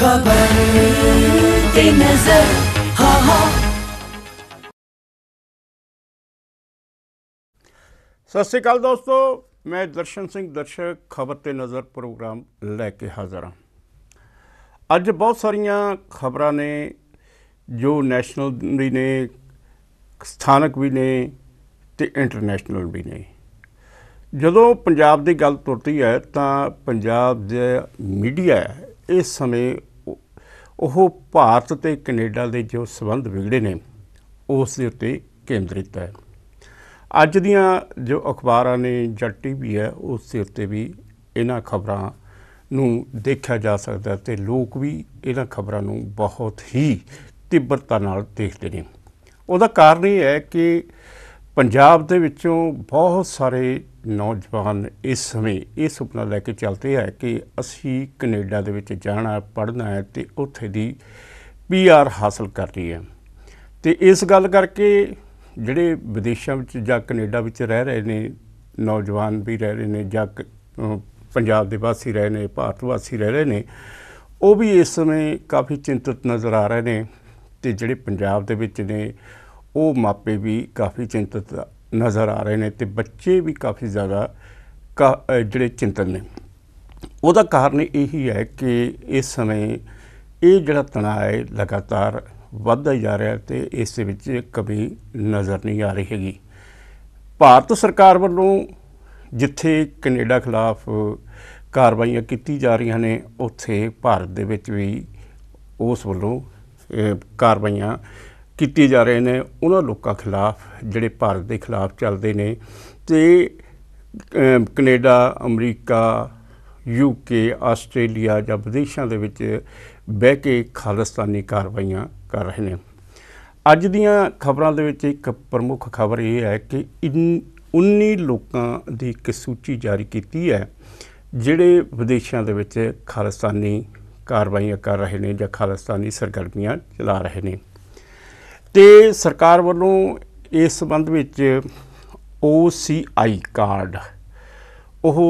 खबर नजर हा हा ਸਤਿ ਸ਼੍ਰੀ ਅਕਾਲ ਦੋਸਤੋ ਮੈਂ ਦਰਸ਼ਨ ਸਿੰਘ ਦਰਸ਼ਕ ਖਬਰ ਤੇ ਨਜ਼ਰ ਪ੍ਰੋਗਰਾਮ ਲੈ ਕੇ ਹਾਜ਼ਰ ਹਾਂ ਅੱਜ ਬਹੁਤ ਸਾਰੀਆਂ ਖਬਰਾਂ ਨੇ ਜੋ ਨੈਸ਼ਨਲ ਵੀ ਨੇ ਸਥਾਨਕ ਵੀ ਨੇ ਤੇ ਇੰਟਰਨੈਸ਼ਨਲ ਵੀ ਨੇ ਜਦੋਂ ਪੰਜਾਬ ਦੀ ਗੱਲ ਤੁਰਦੀ ਹੈ ਤਾਂ ਪੰਜਾਬ ਦੇ ਮੀਡੀਆ ਇਸ ਸਮੇਂ ਉਹ ਭਾਰਤ ਤੇ ਕੈਨੇਡਾ ਦੇ ਜੋ ਸਬੰਧ ਵਿਗੜੇ ਨੇ ਉਸ ਦੇ ਉੱਤੇ ਕੇਂਦਰਿਤ ਹੈ ਅੱਜ ਦੀਆਂ ਜੋ ਅਖਬਾਰਾਂ ਨੇ ਜਾਂ ਟੀਵੀ ਹੈ ਉਸ ਦੇ ਉੱਤੇ ਵੀ ਇਹਨਾਂ ਖਬਰਾਂ ਨੂੰ ਦੇਖਿਆ ਜਾ ਸਕਦਾ ਤੇ ਲੋਕ ਵੀ ਇਹਨਾਂ ਖਬਰਾਂ ਨੂੰ ਬਹੁਤ ਹੀ ਤੀਬਰਤਾ ਨਾਲ ਦੇਖਦੇ ਨੇ ਉਹਦਾ ਕਾਰਨ ਇਹ ਹੈ ਕਿ ਪੰਜਾਬ ਦੇ ਵਿੱਚੋਂ ਬਹੁਤ ਸਾਰੇ ਨੌਜਵਾਨ ਇਸ ਸਮੇਂ ਇਹ ਸੁਪਨਾ ਲੈ ਕੇ ਚੱਲਦੇ ਆ ਕਿ ਅਸੀਂ ਕੈਨੇਡਾ ਦੇ ਵਿੱਚ ਜਾਣਾ ਪੜ੍ਹਨਾ ਹੈ ਤੇ ਉੱਥੇ ਦੀ ਪੀਆਰ ਹਾਸਲ ਕਰਨੀ ਹੈ ਤੇ ਇਸ ਗੱਲ ਕਰਕੇ ਜਿਹੜੇ ਵਿਦੇਸ਼ਾਂ ਵਿੱਚ ਜਾਂ ਕੈਨੇਡਾ ਵਿੱਚ ਰਹਿ ਰਹੇ ਨੇ ਨੌਜਵਾਨ ਵੀ ਰਹਿ ਰਹੇ ਨੇ ਜਾਂ ਪੰਜਾਬ ਦੇ ਵਾਸੀ ਰਹੇ ਨੇ ਭਾਰਤ ਵਾਸੀ ਰਹਿ ਰਹੇ ਨੇ ਉਹ ਵੀ ਇਸ ਸਮੇਂ ਕਾਫੀ ਚਿੰਤਤ ਨਜ਼ਰ ਆ ਰਹੇ ਨੇ ਤੇ ਜਿਹੜੇ ਪੰਜਾਬ ਦੇ ਵਿੱਚ ਨੇ ਉਹ ਮਾਪੇ ਵੀ ਕਾਫੀ ਚਿੰਤਤ ਨਜ਼ਰ ਆ ਰਹੇ ਨੇ ਤੇ ਬੱਚੇ ਵੀ ਕਾਫੀ ਜ਼ਿਆਦਾ ਜਿਹੜੇ ਚਿੰਤਨ ਨੇ ਉਹਦਾ ਕਾਰਨ ਇਹੀ ਹੈ ਕਿ ਇਸ ਸਮੇਂ ਇਹ ਜਿਹੜਾ ਤਣਾਅ ਹੈ ਲਗਾਤਾਰ ਵੱਧਦਾ ਜਾ ਰਿਹਾ ਤੇ ਇਸ ਦੇ ਵਿੱਚ ਕਮੀ ਨਜ਼ਰ ਨਹੀਂ ਆ ਰਹੀ ਹੈਗੀ ਭਾਰਤ ਸਰਕਾਰ ਵੱਲੋਂ ਜਿੱਥੇ ਕੈਨੇਡਾ ਖਿਲਾਫ ਕਾਰਵਾਈਆਂ ਕੀਤੀ ਜਾ ਰਹੀਆਂ ਨੇ ਉੱਥੇ ਭਾਰਤ ਦੇ ਵਿੱਚ ਵੀ ਉਸ ਵੱਲੋਂ ਕਾਰਵਾਈਆਂ ਕੀਤੇ ਜਾ ਰਹੇ ਨੇ ਉਹਨਾਂ ਲੋਕਾਂ ਖਿਲਾਫ ਜਿਹੜੇ ਭਾਰਤ ਦੇ ਖਿਲਾਫ ਚੱਲਦੇ ਨੇ ਤੇ ਕੈਨੇਡਾ ਅਮਰੀਕਾ ਯੂਕੇ ਆਸਟ੍ਰੇਲੀਆ ਜਾਂ ਵਿਦੇਸ਼ਾਂ ਦੇ ਵਿੱਚ ਬਹਿ ਕੇ ਖਾਲਸਤਾਨੀ ਕਾਰਵਾਈਆਂ ਕਰ ਰਹੇ ਨੇ ਅੱਜ ਦੀਆਂ ਖਬਰਾਂ ਦੇ ਵਿੱਚ ਇੱਕ ਪ੍ਰਮੁੱਖ ਖਬਰ ਇਹ ਹੈ ਕਿ 19 ਲੋਕਾਂ ਦੀ ਇੱਕ ਸੂਚੀ ਜਾਰੀ ਕੀਤੀ ਹੈ ਜਿਹੜੇ ਵਿਦੇਸ਼ਾਂ ਦੇ ਵਿੱਚ ਖਾਲਸਤਾਨੀ ਕਾਰਵਾਈਆਂ ਕਰ ਰਹੇ ਨੇ ਜਾਂ ਖਾਲਸਤਾਨੀ ਸਰਗਰਮੀਆਂ ਚਲਾ ਰਹੇ ਨੇ ਤੇ ਸਰਕਾਰ ਵੱਲੋਂ ਇਸ ਸੰਬੰਧ ਵਿੱਚ OCI ਕਾਰਡ ਉਹ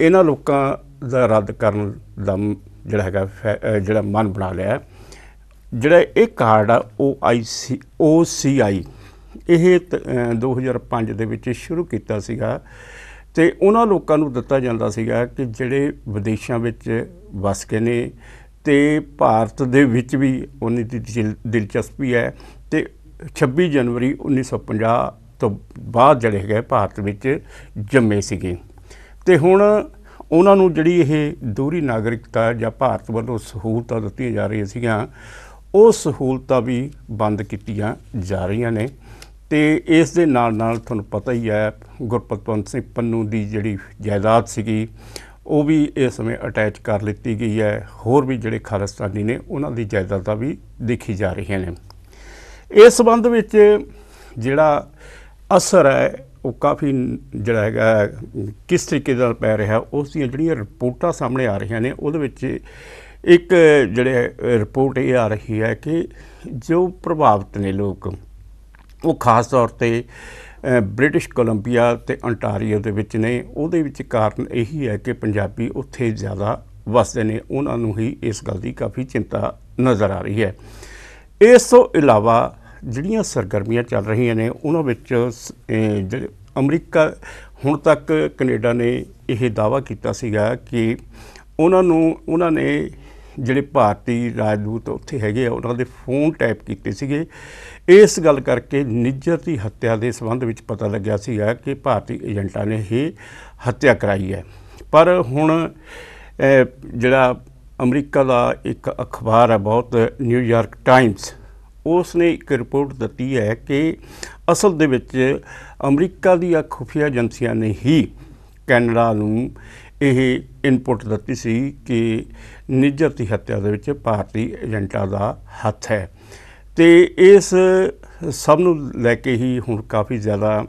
ਇਹਨਾਂ ਲੋਕਾਂ ਦਾ ਰੱਦ ਕਰਨ ਦਾ ਜਿਹੜਾ ਹੈਗਾ ਜਿਹੜਾ ਮਨ ਬਣਾ ਲਿਆ ਜਿਹੜਾ ਇਹ ਕਾਰਡ ਆ OIC OCI ਇਹ 2005 ਦੇ ਵਿੱਚ ਸ਼ੁਰੂ ਕੀਤਾ ਸੀਗਾ ਤੇ ਉਹਨਾਂ ਲੋਕਾਂ ਨੂੰ ਦਿੱਤਾ ਜਾਂਦਾ ਸੀਗਾ ਕਿ ਜਿਹੜੇ ਵਿਦੇਸ਼ਾਂ ਵਿੱਚ ਵਸ ਕੇ ਨੇ ਤੇ ਭਾਰਤ ਦੇ ਵਿੱਚ ਵੀ ਉਹਨਾਂ ਦੀ ਦਿਲਚਸਪੀ ਹੈ ਤੇ 26 ਜਨਵਰੀ 1950 ਤੋਂ ਬਾਅਦ ਜਿਹੜੇ ਹੈਗੇ ਭਾਰਤ ਵਿੱਚ ਜੰਮੇ ਸੀਗੇ ਤੇ ਹੁਣ ਉਹਨਾਂ ਨੂੰ ਜਿਹੜੀ ਇਹ ਦੂਰੀ ਨਾਗਰਿਕਤਾ ਜਾਂ ਭਾਰਤ ਵੱਲੋਂ ਸਹੂਲਤਾਂ ਦਿੱਤੀਆਂ ਜਾ ਰਹੀਆਂ ਸੀਗੀਆਂ ਉਹ ਸਹੂਲਤਾਂ ਵੀ ਬੰਦ ਕੀਤੀਆਂ ਜਾ ਰਹੀਆਂ ਨੇ ਤੇ ਇਸ ਦੇ ਨਾਲ ਨਾਲ ਤੁਹਾਨੂੰ ਪਤਾ ਹੀ ਹੈ ਗੁਰਪਤਵੰਤ ਸਿੰਘ ਪੰਨੂ ਦੀ ਜਿਹੜੀ ਜਾਇਦਾਦ ਸੀਗੀ ਉਹ ਵੀ ਇਸ ਸਮੇਂ ਅਟੈਚ ਕਰ ਲਿੱਤੀ ਗਈ ਹੈ ਹੋਰ ਵੀ ਜਿਹੜੇ ਖਾਲਸਤਾਨੀ ਨੇ ਉਹਨਾਂ ਦੀ ਜਾਇਦਾਦਾਂ ਵੀ ਦੇਖੀ ਜਾ ਰਹੀਆਂ ਨੇ ਇਸ ਸੰਬੰਧ ਵਿੱਚ ਜਿਹੜਾ ਅਸਰ ਹੈ ਉਹ ਕਾਫੀ ਜਿਹੜਾ ਹੈਗਾ ਕਿਸ ਤਰੀਕੇ ਨਾਲ ਪੈ ਰਿਹਾ ਉਸ ਦੀਆਂ ਜਿਹੜੀਆਂ ਰਿਪੋਰਟਾਂ ਸਾਹਮਣੇ ਆ ਰਹੀਆਂ ਨੇ ਉਹਦੇ ਵਿੱਚ ਇੱਕ ਜਿਹੜੇ ਰਿਪੋਰਟ ਇਹ ਆ ਰਹੀ ਹੈ ਕਿ ਜੋ ਪ੍ਰਭਾਵਿਤ ਨੇ ਲੋਕ ਉਹ ਖਾਸ ਤੌਰ ਤੇ ਬ੍ਰਿਟਿਸ਼ ਕੋਲੰਬੀਆ ਤੇ ਅੰਟਾਰੀਓ ਦੇ ਵਿੱਚ ਨੇ ਉਹਦੇ ਵਿੱਚ ਕਾਰਨ ਇਹੀ ਹੈ ਕਿ ਪੰਜਾਬੀ ਉੱਥੇ ਜ਼ਿਆਦਾ ਵਸਦੇ ਨੇ ਉਹਨਾਂ ਨੂੰ ਹੀ ਇਸ ਗੱਲ ਦੀ ਕਾਫੀ ਚਿੰਤਾ ਨਜ਼ਰ ਆ ਰਹੀ ਹੈ ਇਸ ਤੋਂ ਇਲਾਵਾ ਜਿਹੜੀਆਂ ਸਰਗਰਮੀਆਂ ਚੱਲ ਰਹੀਆਂ ਨੇ ਉਹਨਾਂ ਵਿੱਚ ਅਮਰੀਕਾ ਹੁਣ ਤੱਕ ਕੈਨੇਡਾ ਨੇ ਇਹ ਦਾਵਾ ਕੀਤਾ ਸੀਗਾ ਕਿ ਉਹਨਾਂ ਨੂੰ ਉਹਨਾਂ ਨੇ ਜਿਹੜੇ ਭਾਰਤੀ ਰਾਜਦੂਤ ਉੱਥੇ ਹੈਗੇ ਆ ਉਹਨਾਂ ਦੇ ਫੋਨ ਟੈਪ ਕੀਤੇ ਸੀਗੇ ਇਸ ਗੱਲ ਕਰਕੇ ਨਿੱਜਰ ਦੀ ਹੱਤਿਆ ਦੇ ਸਬੰਧ ਵਿੱਚ ਪਤਾ ਲੱਗਿਆ ਸੀਗਾ ਕਿ ਭਾਰਤੀ ਏਜੰਟਾਂ ਨੇ ਹੀ ਹੱਤਿਆ ਕਰਾਈ ਹੈ ਪਰ ਹੁਣ ਜਿਹੜਾ ਅਮਰੀਕਾ ਦਾ ਇੱਕ ਅਖਬਾਰ ਹੈ ਬਹੁਤ ਨਿਊਯਾਰਕ ਟਾਈਮਸ ਉਸ ਨੇ ਇੱਕ ਰਿਪੋਰਟ ਦਿੱਤੀ ਹੈ ਕਿ ਅਸਲ ਦੇ ਵਿੱਚ ਅਮਰੀਕਾ ਦੀਆਂ ਖੁਫੀਆ ਏਜੰਸੀਆਂ ਨੇ ਹੀ ਕੈਨੇਡਾ ਨੂੰ ਇਹ ਇਨਪੁਟ ਦਿੱਤੀ ਸੀ ਕਿ ਨਿਜਰ ਦੀ ਹੱਤਿਆ ਦੇ ਵਿੱਚ ਭਾਰਤੀ ਏਜੰਟਾਂ ਦਾ ਹੱਥ ਹੈ ਤੇ ਇਸ ਸਭ ਨੂੰ ਲੈ ਕੇ ਹੀ ਹੁਣ ਕਾਫੀ ਜ਼ਿਆਦਾ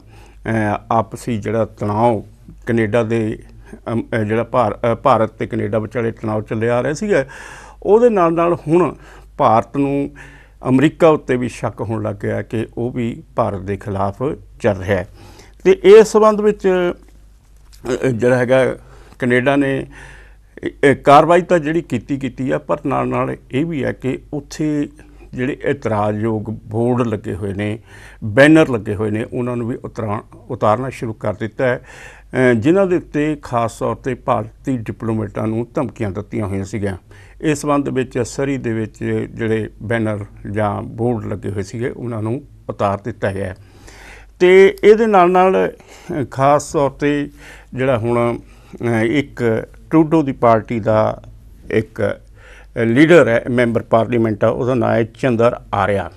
ਆਪਸੀ ਜਿਹੜਾ ਤਣਾਅ ਕੈਨੇਡਾ ਦੇ ਜਿਹੜਾ ਭਾਰਤ ਤੇ ਕੈਨੇਡਾ ਵਿਚਾਲੇ ਤਣਾਅ ਚੱਲਿਆ ਆ ਰਿਹਾ ਸੀਗਾ ਉਹਦੇ ਨਾਲ ਨਾਲ ਹੁਣ ਭਾਰਤ ਨੂੰ ਅਮਰੀਕਾ ਉੱਤੇ ਵੀ ਸ਼ੱਕ ਹੋਣ ਲੱਗ ਗਿਆ ਕਿ ਉਹ ਵੀ ਭਾਰਤ ਦੇ ਖਿਲਾਫ ਚੱਲ ਰਿਹਾ ਹੈ ਤੇ ਇਸ ਸਬੰਧ ਵਿੱਚ ਜਿਹੜਾ ਹੈਗਾ ਕੈਨੇਡਾ ਨੇ ਕਾਰਵਾਈ ਤਾਂ ਜਿਹੜੀ ਕੀਤੀ ਕੀਤੀ ਆ ਪਰ ਨਾਲ ਨਾਲ ਇਹ ਵੀ ਹੈ ਕਿ ਉੱਥੇ ਜਿਹੜੇ ਇਤਰਾਜ਼ਯੋਗ ਬੋਰਡ ਲੱਗੇ ਹੋਏ ਨੇ ਬੈਨਰ ਲੱਗੇ ਹੋਏ ਨੇ ਉਹਨਾਂ ਨੂੰ ਵੀ ਉਤਾਰਨਾ ਸ਼ੁਰੂ ਕਰ ਦਿੱਤਾ ਹੈ ਜਿਨ੍ਹਾਂ ਦੇ ਉੱਤੇ ਖਾਸ ਤੌਰ ਤੇ ਭਾਰਤੀ ਡਿਪਲੋਮੇਟਾਂ ਨੂੰ ਧਮਕੀਆਂ ਦਿੱਤੀਆਂ ਹੋਈਆਂ ਸੀਗੀਆਂ ਇਸ ਸੰਬੰਧ ਵਿੱਚ ਸਰੀ ਦੇ ਵਿੱਚ ਜਿਹੜੇ ਬੈਨਰ ਜਾਂ ਬੋਰਡ ਲੱਗੇ ਹੋਏ ਸੀਗੇ ਉਹਨਾਂ ਨੂੰ ਉਤਾਰ ਦਿੱਤਾ ਗਿਆ ਤੇ ਇਹਦੇ ਨਾਲ ਨਾਲ ਖਾਸ ਤੌਰ ਤੇ ਜਿਹੜਾ ਹੁਣ ਇੱਕ ਟਰੂਡੋ ਦੀ ਪਾਰਟੀ ਦਾ ਇੱਕ ਲੀਡਰ ਹੈ ਮੈਂਬਰ ਪਾਰਲੀਮੈਂਟ ਆ ਉਹਦਾ ਨਾਮ ਹੈ ਚੰਦਰ ਆਰਿਆ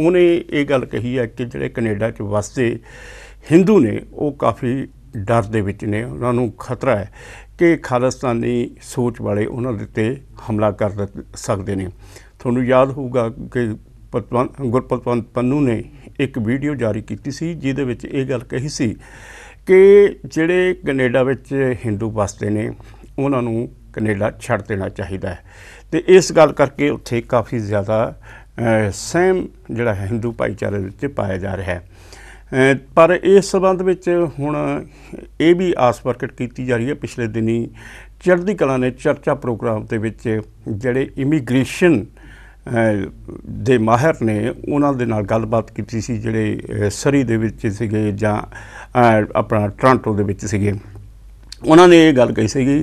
ਉਹਨੇ ਇਹ ਗੱਲ ਕਹੀ ਹੈ ਕਿ ਜਿਹੜੇ ਕੈਨੇਡਾ 'ਚ ਵਸਦੇ ਹਿੰਦੂ ਨੇ ਉਹ ਕਾਫੀ ਡਰ ਦੇ ਵਿੱਚ ਨੇ ਉਹਨਾਂ ਨੂੰ ਖਤਰਾ ਹੈ ਕਿ ਖਾਲਸਤਾਨੀ ਸੋਚ ਵਾਲੇ ਉਹਨਾਂ ਦੇ ਤੇ ਹਮਲਾ ਕਰ ਸਕਦੇ ਨੇ ਤੁਹਾਨੂੰ ਯਾਦ ਹੋਊਗਾ ਕਿ ਗੁਰਪਤਵੰਤ ਪੰਨੂ ਨੇ ਇੱਕ ਵੀਡੀਓ ਜਾਰੀ ਕੀਤੀ ਸੀ ਜਿਹਦੇ ਵਿੱਚ ਇਹ ਗੱਲ ਕਹੀ ਸੀ ਕਿ ਜਿਹੜੇ ਕੈਨੇਡਾ ਵਿੱਚ ਹਿੰਦੂ ਵਸਦੇ ਨੇ ਉਹਨਾਂ ਨੂੰ ਕੈਨੇਡਾ ਛੱਡ ਦੇਣਾ ਚਾਹੀਦਾ ਹੈ ਤੇ ਇਸ ਗੱਲ ਕਰਕੇ ਉੱਥੇ ਕਾਫੀ ਜ਼ਿਆਦਾ ਸੇਮ ਜਿਹੜਾ ਹੈ ਹਿੰਦੂ ਭਾਈਚਾਰੇ ਵਿੱਚ ਪਾਇਆ ਜਾ ਰਿਹਾ ਹੈ ਪਰ ਇਸ ਸਬੰਧ ਵਿੱਚ ਹੁਣ ਇਹ ਵੀ ਆਸ ਪ੍ਰਗਟ ਕੀਤੀ ਜਾ ਰਹੀ ਹੈ ਪਿਛਲੇ ਦਿਨੀ ਚੜ੍ਹਦੀ ਕਲਾ ਨੇ ਚਰਚਾ ਪ੍ਰੋਗਰਾਮ ਦੇ ਵਿੱਚ ਜਿਹੜੇ ਇਮੀਗ੍ਰੇਸ਼ਨ ਦੇ ਮਾਹਰ ਨੇ ਉਹਨਾਂ ਦੇ ਨਾਲ ਗੱਲਬਾਤ ਕੀਤੀ ਸੀ ਜਿਹੜੇ ਸਰੀ ਦੇ ਵਿੱਚ ਸੀਗੇ ਜਾਂ ਆਪਣਾ ਟ੍ਰਾਂਟੋ ਦੇ ਵਿੱਚ ਸੀਗੇ ਉਹਨਾਂ ਨੇ ਇਹ ਗੱਲ ਕਹੀ ਸੀਗੀ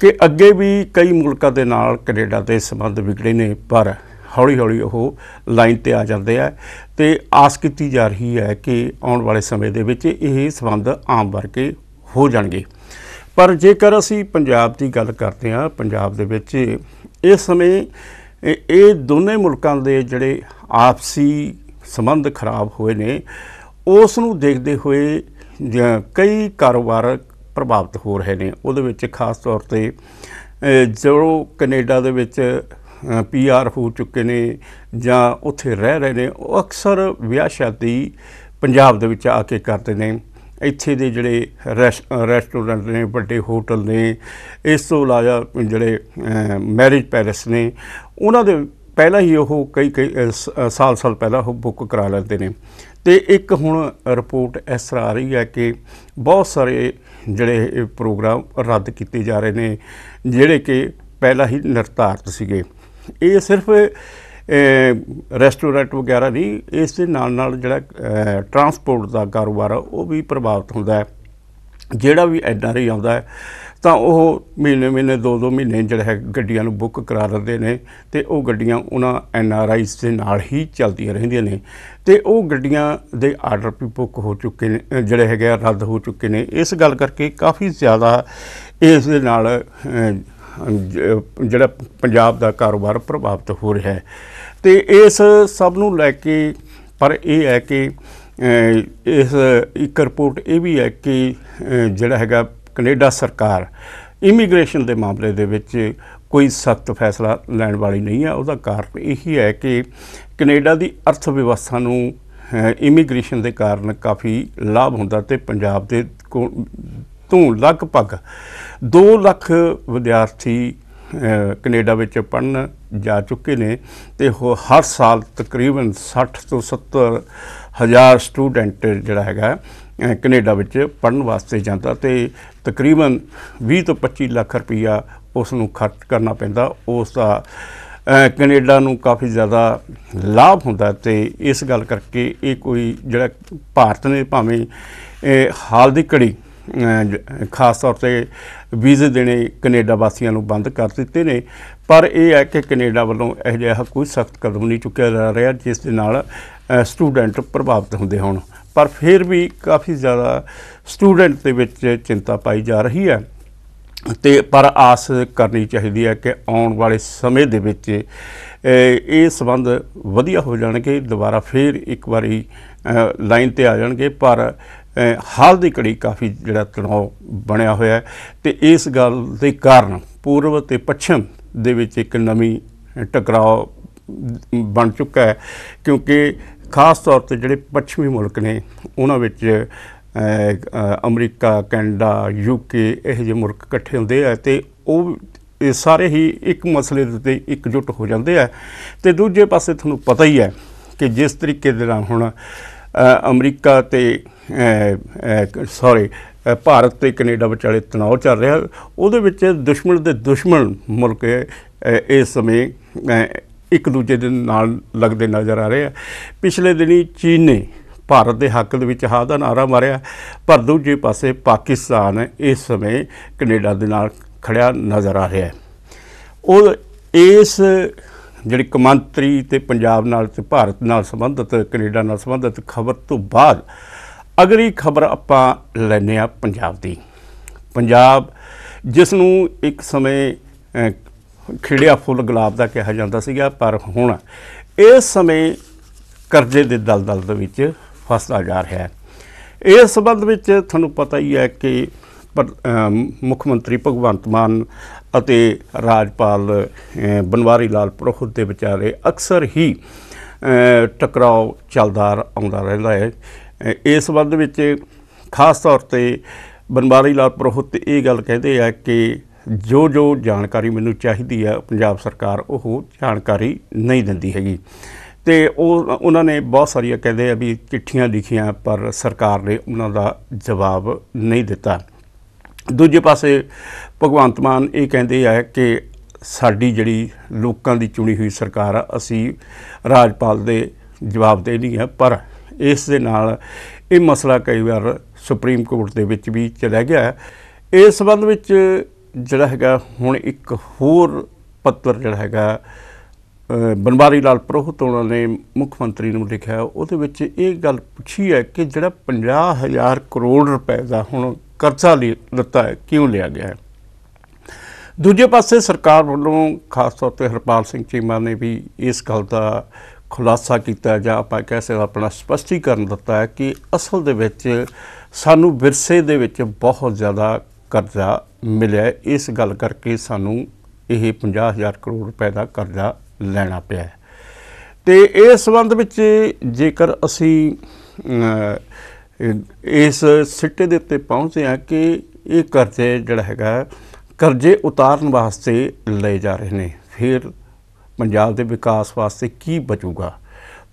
ਕਿ ਅੱਗੇ ਵੀ ਕਈ ਮੁਲਕਾਂ ਦੇ ਨਾਲ ਕੈਨੇਡਾ ਦੇ ਸੰਬੰਧ ਵਿਗੜੇ ਨੇ ਪਰ ਹੌਲੀ ਹੌਲੀ ਉਹ ਲਾਈਨ ਤੇ ਆ ਜਾਂਦੇ ਆ ਤੇ ਆਸ ਕੀਤੀ ਜਾ ਰਹੀ ਹੈ ਕਿ ਆਉਣ ਵਾਲੇ ਸਮੇਂ ਦੇ ਵਿੱਚ ਇਹ ਸਬੰਧ ਆਮ ਵਰਗੇ ਹੋ ਜਾਣਗੇ ਪਰ ਜੇਕਰ ਅਸੀਂ ਪੰਜਾਬ ਦੀ ਗੱਲ ਕਰਦੇ ਹਾਂ ਪੰਜਾਬ ਦੇ ਵਿੱਚ ਇਸ ਸਮੇਂ ਇਹ ਦੋਨੇ ਮੁਲਕਾਂ ਦੇ ਜਿਹੜੇ ਆਪਸੀ ਸੰਬੰਧ ਖਰਾਬ ਹੋਏ ਨੇ ਉਸ ਨੂੰ ਦੇਖਦੇ ਹੋਏ ਕਈ ਕਾਰੋਬਾਰ ਪ੍ਰਭਾਵਿਤ ਹੋ ਰਹੇ ਨੇ ਉਹਦੇ ਵਿੱਚ ਖਾਸ ਤੌਰ ਤੇ ਜੋ ਕੈਨੇਡਾ ਦੇ ਵਿੱਚ ਪੀਆਰ ਹੋ ਚੁੱਕੇ ਨੇ ਜਾਂ ਉੱਥੇ ਰਹਿ ਰਹੇ ਨੇ ਉਹ ਅਕਸਰ ਵਿਆਹ ਸ਼ਾਦੀ ਪੰਜਾਬ ਦੇ ਵਿੱਚ ਆ ਕੇ ਕਰਦੇ ਨੇ ਇੱਥੇ ਦੇ ਜਿਹੜੇ ਰੈਸਟੋਰੈਂਟ ਨੇ ਵੱਡੇ ਹੋਟਲ ਨੇ ਇਸ ਤੋਂ ਇਲਾਵਾ ਜਿਹੜੇ ਮੈਰਿਜ ਪੈਲਸ ਨੇ ਉਹਨਾਂ ਦੇ ਪਹਿਲਾਂ ਹੀ ਉਹ ਕਈ ਕਈ ਸਾਲ ਸਾਲ ਪਹਿਲਾਂ ਉਹ ਬੁੱਕ ਕਰਾ ਲੈਂਦੇ ਨੇ ਤੇ ਇੱਕ ਹੁਣ ਰਿਪੋਰਟ ਇਸ ਤਰ੍ਹਾਂ ਆ ਰਹੀ ਹੈ ਕਿ ਬਹੁਤ ਸਾਰੇ ਜਿਹੜੇ ਪ੍ਰੋਗਰਾਮ ਰੱਦ ਕੀਤੇ ਜਾ ਰਹੇ ਨੇ ਜਿਹੜੇ ਕਿ ਪਹਿਲਾਂ ਹੀ ਨਿਰਧਾਰਤ ਸੀਗੇ ਇਹ ਸਿਰਫ ਰੈਸਟੋਰੈਂਟ ਵਗੈਰਾ ਨਹੀਂ ਇਸ ਦੇ ਨਾਲ ਨਾਲ ਜਿਹੜਾ ਟਰਾਂਸਪੋਰਟ ਦਾ ਕਾਰੋਬਾਰ ਉਹ ਵੀ ਪ੍ਰਭਾਵਿਤ ਹੁੰਦਾ ਹੈ ਜਿਹੜਾ ਵੀ ਐਨਆਰਆਈ ਆਉਂਦਾ ਹੈ ਤਾਂ ਉਹ ਮਹੀਨੇ ਮਹੀਨੇ ਦੋ ਦੋ ਮਹੀਨੇ ਜਿਹੜਾ ਹੈ ਗੱਡੀਆਂ ਨੂੰ ਬੁੱਕ ਕਰਾ ਦਿੰਦੇ ਨੇ ਤੇ ਉਹ ਗੱਡੀਆਂ ਉਹਨਾਂ ਐਨਆਰਆਈਸ ਦੇ ਨਾਲ ਹੀ ਚੱਲਦੀਆਂ ਰਹਿੰਦੀਆਂ ਨੇ ਤੇ ਉਹ ਗੱਡੀਆਂ ਦੇ ਆਰਡਰ ਵੀ ਬੁੱਕ ਹੋ ਚੁੱਕੇ ਨੇ ਜਿਹੜੇ ਹੈਗੇ ਰੱਦ ਹੋ ਚੁੱਕੇ ਨੇ ਇਸ ਗੱਲ ਕਰਕੇ ਕਾਫੀ ਜ਼ਿਆਦਾ ਇਸ ਦੇ ਨਾਲ ਜਿਹੜਾ ਪੰਜਾਬ ਦਾ ਕਾਰੋਬਾਰ ਪ੍ਰਭਾਵਿਤ ਹੋ ਰਿਹਾ ਹੈ ਤੇ ਇਸ ਸਭ ਨੂੰ ਲੈ ਕੇ ਪਰ ਇਹ ਹੈ ਕਿ ਇਸ ਇੱਕ ਰਿਪੋਰਟ ਇਹ ਵੀ ਹੈ ਕਿ ਜਿਹੜਾ ਹੈਗਾ ਕੈਨੇਡਾ ਸਰਕਾਰ ਇਮੀਗ੍ਰੇਸ਼ਨ ਦੇ ਮਾਮਲੇ ਦੇ ਵਿੱਚ ਕੋਈ ਸਖਤ ਫੈਸਲਾ ਲੈਣ ਵਾਲੀ ਨਹੀਂ ਹੈ ਉਹਦਾ ਕਾਰਨ ਇਹੀ ਹੈ ਕਿ ਕੈਨੇਡਾ ਦੀ ਅਰਥ ਵਿਵਸਥਾ ਨੂੰ ਇਮੀਗ੍ਰੇਸ਼ਨ ਦੇ ਕਾਰਨ ਕਾਫੀ ਲਾਭ ਹੁੰਦਾ ਤੇ ਪੰਜਾਬ ਦੇ ਤੋਂ ਲਗਭਗ 2 ਲੱਖ ਵਿਦਿਆਰਥੀ ਕੈਨੇਡਾ ਵਿੱਚ ਪੜਨ ਜਾ ਚੁੱਕੇ ਨੇ ਤੇ ਹਰ ਸਾਲ ਤਕਰੀਬਨ 60 ਤੋਂ 70 ਹਜ਼ਾਰ ਸਟੂਡੈਂਟ ਜਿਹੜਾ ਹੈਗਾ ਕੈਨੇਡਾ ਵਿੱਚ ਪੜਨ ਵਾਸਤੇ ਜਾਂਦਾ ਤੇ ਤਕਰੀਬਨ 20 ਤੋਂ 25 ਲੱਖ ਰੁਪਇਆ ਉਸ ਨੂੰ ਖਰਚ ਕਰਨਾ ਪੈਂਦਾ ਉਸ ਦਾ ਕੈਨੇਡਾ ਨੂੰ ਕਾਫੀ ਜ਼ਿਆਦਾ ਲਾਭ ਹੁੰਦਾ ਤੇ ਇਸ ਗੱਲ ਕਰਕੇ ਇਹ ਕੋਈ ਜਿਹੜਾ ਭਾਰਤ ਨੇ ਭਾਵੇਂ ਹਾਲ ਦੀ ਘੜੀ ਖਾਸ ਤੌਰ ਤੇ ਵੀਜ਼ੇ ਦੇਣੇ ਕੈਨੇਡਾ ਵਾਸੀਆਂ ਨੂੰ ਬੰਦ ਕਰ ਦਿੱਤੇ ਨੇ ਪਰ ਇਹ ਹੈ ਕਿ ਕੈਨੇਡਾ ਵੱਲੋਂ ਇਹ ਜਿਹਾ ਕੋਈ ਸਖਤ ਕਦਮ ਨਹੀਂ ਚੁੱਕਿਆ ਜਾ ਰਿਹਾ ਜਿਸ ਦੇ ਨਾਲ ਸਟੂਡੈਂਟ ਪ੍ਰਭਾਵਿਤ ਹੁੰਦੇ ਹੋਣ ਪਰ ਫਿਰ ਵੀ ਕਾਫੀ ਜ਼ਿਆਦਾ ਸਟੂਡੈਂਟ ਦੇ ਵਿੱਚ ਚਿੰਤਾ ਪਾਈ ਜਾ ਰਹੀ ਹੈ ਤੇ ਪਰ ਆਸ ਕਰਨੀ ਚਾਹੀਦੀ ਹੈ ਕਿ ਆਉਣ ਵਾਲੇ ਸਮੇਂ ਦੇ ਵਿੱਚ ਇਹ ਸਬੰਧ ਵਧੀਆ ਹੋ ਜਾਣਗੇ ਦੁਬਾਰਾ ਫਿਰ ਇੱਕ ਵਾਰੀ ਲਾਈਨ ਤੇ ਆ ਜਾਣਗੇ ਪਰ ਹਾਲ ਦੀ ਘੜੀ ਕਾਫੀ ਜਿਹੜਾ ਤਣਾਅ ਬਣਿਆ ਹੋਇਆ ਹੈ ਤੇ ਇਸ ਗੱਲ ਦੇ ਕਾਰਨ ਪੂਰਬ ਤੇ ਪੱਛਮ ਦੇ ਵਿੱਚ ਇੱਕ ਨਵੀਂ ਟਕਰਾਅ ਬਣ ਚੁੱਕਾ ਹੈ ਕਿਉਂਕਿ ਖਾਸ ਤੌਰ ਤੇ ਜਿਹੜੇ ਪੱਛਮੀ ਮੁਲਕ ਨੇ ਉਹਨਾਂ ਵਿੱਚ ਅਮਰੀਕਾ ਕੈਨੇਡਾ ਯੂਕੇ ਇਹ ਜਿਹੇ ਮੁਲਕ ਇਕੱਠੇ ਹੁੰਦੇ ਆ ਤੇ ਉਹ ਇਹ ਸਾਰੇ ਹੀ ਇੱਕ ਮਸਲੇ ਦੇ ਉੱਤੇ ਜੁਟ ਹੋ ਜਾਂਦੇ ਆ ਤੇ ਦੂਜੇ ਪਾਸੇ ਤੁਹਾਨੂੰ ਪਤਾ ਹੀ ਹੈ ਕਿ ਜਿਸ ਤਰੀਕੇ ਦੇ ਨਾਲ ਹੁਣ ਅਮਰੀਕਾ ਤੇ ਸੌਰੀ ਭਾਰਤ ਤੇ ਕੈਨੇਡਾ ਵਿਚਾਲੇ ਤਣਾਅ ਚੱਲ ਰਿਹਾ ਉਹਦੇ ਵਿੱਚ ਦੁਸ਼ਮਣ ਦੇ ਦੁਸ਼ਮਣ ਮੁਲਕ ਇਸ ਸਮੇਂ ਇੱਕ ਦੂਜੇ ਦੇ ਨਾਲ ਲੱਗਦੇ ਨਜ਼ਰ ਆ ਰਹੇ ਆ ਪਿਛਲੇ ਦਿਨੀ ਚੀਨ ਨੇ ਭਾਰਤ ਦੇ ਹੱਕ ਦੇ ਵਿੱਚ ਹਾਂ ਦਾ ਨਾਰਾ ਮਾਰਿਆ ਪਰ ਦੂਜੇ ਪਾਸੇ ਪਾਕਿਸਤਾਨ ਇਸ ਸਮੇਂ ਕੈਨੇਡਾ ਦੇ ਨਾਲ ਖੜਿਆ ਨਜ਼ਰ ਆ ਰਿਹਾ ਹੈ ਉਹ ਇਸ ਜਿਹੜੀ ਕਮੰਤਰੀ ਤੇ ਪੰਜਾਬ ਨਾਲ ਤੇ ਭਾਰਤ ਨਾਲ ਸੰਬੰਧਿਤ ਕੈਨੇਡਾ ਨਾਲ ਸੰਬੰਧਿਤ ਖਬਰ ਤੋਂ ਬਾਅਦ ਅਗਲੀ ਖਬਰ ਆਪਾਂ ਲੈਨੇ ਆ ਪੰਜਾਬ ਦੀ ਪੰਜਾਬ ਜਿਸ ਨੂੰ ਇੱਕ ਸਮੇਂ ਖਿੜਿਆ ਫੁੱਲ ਗੁਲਾਬ ਦਾ ਕਿਹਾ ਜਾਂਦਾ ਸੀਗਾ ਪਰ ਹੁਣ ਇਸ ਸਮੇਂ ਕਰਜ਼ੇ ਦੇ ਦਲਦਲ ਦੇ ਵਿੱਚ ਫਸਦਾ ਜਾ ਰਿਹਾ ਹੈ ਇਸ ਸੰਬੰਧ ਵਿੱਚ ਤੁਹਾਨੂੰ ਪਤਾ ਹੀ ਹੈ ਕਿ ਮੁੱਖ ਮੰਤਰੀ ਭਗਵੰਤ ਮਾਨ ਅਤੇ ਰਾਜਪਾਲ ਬਨਵਾਰੀ ਲਾਲ ਪ੍ਰੋਖਤ ਦੇ ਵਿਚਾਰੇ ਅਕਸਰ ਹੀ ਟਕਰਾਅ ਚੱਲਦਾ ਆਉਂਦਾ ਰਹਿੰਦਾ ਹੈ ਇਸ ਸੰਬੰਧ ਵਿੱਚ ਖਾਸ ਤੌਰ ਤੇ ਬਨਵਾਰੀ ਲਾਲ ਪ੍ਰੋਖਤ ਇਹ ਗੱਲ ਕਹਿੰਦੇ ਆ ਕਿ ਜੋ ਜੋ ਜਾਣਕਾਰੀ ਮੈਨੂੰ ਚਾਹੀਦੀ ਹੈ ਪੰਜਾਬ ਸਰਕਾਰ ਉਹ ਜਾਣਕਾਰੀ ਨਹੀਂ ਦਿੰਦੀ ਹੈਗੀ ਤੇ ਉਹ ਉਹਨਾਂ ਨੇ ਬਹੁਤ ਸਾਰੀਆਂ ਕਹਿੰਦੇ ਆ ਵੀ ਚਿੱਠੀਆਂ ਲਿਖੀਆਂ ਪਰ ਸਰਕਾਰ ਨੇ ਉਹਨਾਂ ਦਾ ਜਵਾਬ ਨਹੀਂ ਦਿੱਤਾ ਦੂਜੇ ਪਾਸੇ ਭਗਵੰਤ ਮਾਨ ਇਹ ਕਹਿੰਦੇ ਆ ਕਿ ਸਾਡੀ ਜਿਹੜੀ ਲੋਕਾਂ ਦੀ ਚੁਣੀ ਹੋਈ ਸਰਕਾਰ ਆ ਅਸੀਂ ਰਾਜਪਾਲ ਦੇ ਜਵਾਬ ਦੇ ਨਹੀਂ ਆ ਪਰ ਇਸ ਦੇ ਨਾਲ ਇਹ ਮਸਲਾ ਕਈ ਵਾਰ ਸੁਪਰੀਮ ਕੋਰਟ ਦੇ ਵਿੱਚ ਵੀ ਚਲਾ ਗਿਆ ਇਸ ਸੰਬੰਧ ਵਿੱਚ ਜਿਹੜਾ ਹੈਗਾ ਹੁਣ ਇੱਕ ਹੋਰ ਪੱਤਰ ਜਿਹੜਾ ਹੈਗਾ ਬਨਵਾਰੀ ਲਾਲ ਪ੍ਰੋਹਤ ਉਹਨਾਂ ਨੇ ਮੁੱਖ ਮੰਤਰੀ ਨੂੰ ਲਿਖਿਆ ਉਹਦੇ ਵਿੱਚ ਇਹ ਗੱਲ ਪੁੱਛੀ ਹੈ ਕਿ ਜਿਹੜਾ 50000 ਕਰੋੜ ਰੁਪਏ ਦਾ ਹੁਣ ਕਰਜ਼ਾ ਲਿੱਤਾ ਹੈ ਕਿਉਂ ਲਿਆ ਗਿਆ ਹੈ ਦੂਜੇ ਪਾਸੇ ਸਰਕਾਰ ਵੱਲੋਂ ਖਾਸ ਤੌਰ ਤੇ ਹਰਪਾਲ ਸਿੰਘ ਚੀਮਾ ਨੇ ਵੀ ਇਸ ਗੱਲ ਦਾ ਖੁਲਾਸਾ ਕੀਤਾ ਜਾਂ ਆਪਾਂ ਕਹਿ ਸਕਦੇ ਆਪਣਾ ਸਪਸ਼ਟੀਕਰਨ ਦਿੱਤਾ ਹੈ ਕਿ ਅਸਲ ਦੇ ਵਿੱਚ ਸਾਨੂੰ ਵਿਰਸੇ ਦੇ ਵਿੱਚ ਬਹੁਤ ਜ਼ਿਆਦਾ ਕਰਜ਼ਾ ਮਿਲਿਆ ਇਸ ਗੱਲ ਕਰਕੇ ਸਾਨੂੰ ਇਹ 50000 ਕਰੋੜ ਰੁਪਏ ਦਾ ਕਰਜ਼ਾ ਲੈਣਾ ਪਿਆ ਤੇ ਇਸ ਸੰਬੰਧ ਵਿੱਚ ਜੇਕਰ ਅਸੀਂ ਇਸ ਸਿੱਟੇ ਦੇ ਉੱਤੇ ਪਹੁੰਚੇ ਆ ਕਿ ਇਹ ਕਰਜ਼ੇ ਜਿਹੜਾ ਹੈਗਾ ਕਰਜ਼ੇ ਉਤਾਰਨ ਵਾਸਤੇ ਲਏ ਜਾ ਰਹੇ ਨੇ ਫਿਰ ਪੰਜਾਬ ਦੇ ਵਿਕਾਸ ਵਾਸਤੇ ਕੀ ਬਚੂਗਾ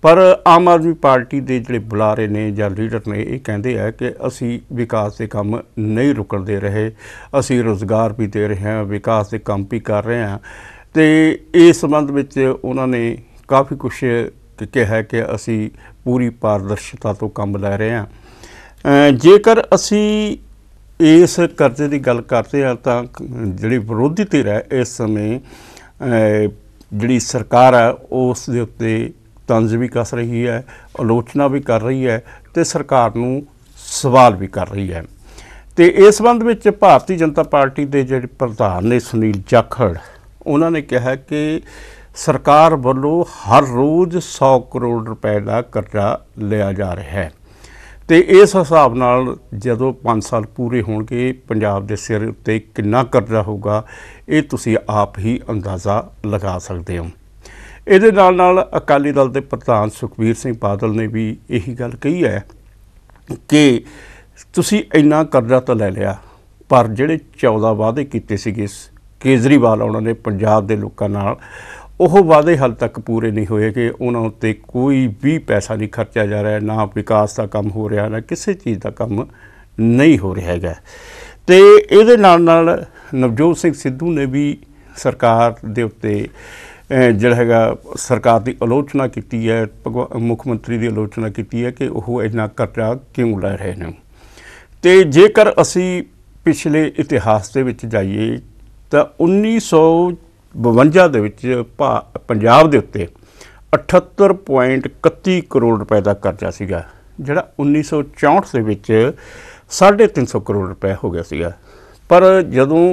ਪਰ ਆਮ ਆਦਮੀ ਪਾਰਟੀ ਦੇ ਜਿਹੜੇ ਬੁਲਾਰੇ ਨੇ ਜਾਂ ਲੀਡਰ ਨੇ ਇਹ ਕਹਿੰਦੇ ਆ ਕਿ ਅਸੀਂ ਵਿਕਾਸ ਦੇ ਕੰਮ ਨਹੀਂ ਰੁਕਣ ਦੇ ਰਹੇ ਅਸੀਂ ਰੋਜ਼ਗਾਰ ਵੀ ਦੇ ਰਹੇ ਹਾਂ ਵਿਕਾਸ ਦੇ ਕੰਮ ਵੀ ਕਰ ਰਹੇ ਹਾਂ ਤੇ ਇਸ ਸੰਬੰਧ ਵਿੱਚ ਉਹਨਾਂ ਨੇ ਕਾਫੀ ਕੁਝ ਕਿਹਾ ਕਿ ਅਸੀਂ ਪੂਰੀ ਪਾਰਦਰਸ਼ਤਾ ਤੋਂ ਕੰਮ ਲੈ ਰਹੇ ਹਾਂ ਜੇਕਰ ਅਸੀਂ ਇਸ ਕਰਜ਼ੇ ਦੀ ਗੱਲ ਕਰਦੇ ਹਾਂ ਤਾਂ ਜਿਹੜੀ ਵਿਰੋਧੀ ਧਿਰ ਹੈ ਇਸ ਸਮੇਂ ਜਿਹੜੀ ਸਰਕਾਰ ਹੈ ਉਸ ਦੇ ਉੱਤੇ ਤੰਜ ਵੀ ਕਸ ਰਹੀ ਹੈ ਆਲੋਚਨਾ ਵੀ ਕਰ ਰਹੀ ਹੈ ਤੇ ਸਰਕਾਰ ਨੂੰ ਸਵਾਲ ਵੀ ਕਰ ਰਹੀ ਹੈ ਤੇ ਇਸ ਸੰਬੰਧ ਵਿੱਚ ਭਾਰਤੀ ਜਨਤਾ ਪਾਰਟੀ ਦੇ ਜਿਹੜੇ ਪ੍ਰਧਾਨ ਨੇ ਸੁਨੀਲ ਜਾਖੜ ਉਹਨਾਂ ਨੇ ਕਿਹਾ ਕਿ ਸਰਕਾਰ ਵੱਲੋਂ ਹਰ ਰੋਜ਼ 100 ਕਰੋੜ ਰੁਪਏ ਦਾ ਕਰਜ਼ਾ ਲਿਆ ਜਾ ਰਿਹਾ ਹੈ ਤੇ ਇਸ ਹਿਸਾਬ ਨਾਲ ਜਦੋਂ 5 ਸਾਲ ਪੂਰੇ ਹੋਣਗੇ ਪੰਜਾਬ ਦੇ ਸਿਰ ਉੱਤੇ ਕਿੰਨਾ ਕਰਜ਼ਾ ਹੋਊਗਾ ਇਹ ਤੁਸੀਂ ਆਪ ਹੀ ਅੰਦਾਜ਼ਾ ਲਗਾ ਸਕਦੇ ਹੋ ਇਹਦੇ ਨਾਲ ਨਾਲ ਅਕਾਲੀ ਦਲ ਦੇ ਪ੍ਰਧਾਨ ਸੁਖਬੀਰ ਸਿੰਘ ਬਾਦਲ ਨੇ ਵੀ ਇਹੀ ਗੱਲ ਕਹੀ ਹੈ ਕਿ ਤੁਸੀਂ ਇੰਨਾ ਕਰਜ਼ਾ ਤਾਂ ਲੈ ਲਿਆ ਪਰ ਜਿਹੜੇ 14 ਵਾਅਦੇ ਕੀਤੇ ਸੀਗੇ ਕੇਜਰੀਵਾਲ ਉਹਨਾਂ ਨੇ ਪੰਜਾਬ ਦੇ ਲੋਕਾਂ ਨਾਲ ਉਹ ਵਾਅਦੇ ਹਾਲ ਤੱਕ ਪੂਰੇ ਨਹੀਂ ਹੋਏ ਕਿ ਉਹਨਾਂ ਉੱਤੇ ਕੋਈ ਵੀ ਪੈਸਾ ਨਹੀਂ ਖਰਚਿਆ ਜਾ ਰਿਹਾ ਨਾ ਵਿਕਾਸ ਦਾ ਕੰਮ ਹੋ ਰਿਹਾ ਨਾ ਕਿਸੇ ਚੀਜ਼ ਦਾ ਕੰਮ ਨਹੀਂ ਹੋ ਰਿਹਾ ਹੈਗਾ ਤੇ ਇਹਦੇ ਨਾਲ ਨਾਲ ਨਵਜੋਤ ਸਿੰਘ ਸਿੱਧੂ ਨੇ ਵੀ ਸਰਕਾਰ ਦੇ ਉੱਤੇ ਜਿਹੜਾ ਹੈਗਾ ਸਰਕਾਰ ਦੀ ਆਲੋਚਨਾ ਕੀਤੀ ਹੈ ਮੁੱਖ ਮੰਤਰੀ ਦੀ ਆਲੋਚਨਾ ਕੀਤੀ ਹੈ ਕਿ ਉਹ ਇੰਨਾ ਕਰਜ਼ਾ ਕਿਉਂ ਲੈ ਰਹੇ ਨੇ ਤੇ ਜੇਕਰ ਅਸੀਂ ਪਿਛਲੇ ਇਤਿਹਾਸ ਦੇ ਵਿੱਚ ਜਾਈਏ ਤਾਂ 1900 52 ਦੇ ਵਿੱਚ ਪੰਜਾਬ ਦੇ ਉੱਤੇ 78.31 ਕਰੋੜ ਰੁਪਏ ਦਾ ਕਰਜ਼ਾ ਸੀਗਾ ਜਿਹੜਾ 1964 ਦੇ ਵਿੱਚ 350 ਕਰੋੜ ਰੁਪਏ ਹੋ ਗਿਆ ਸੀਗਾ ਪਰ ਜਦੋਂ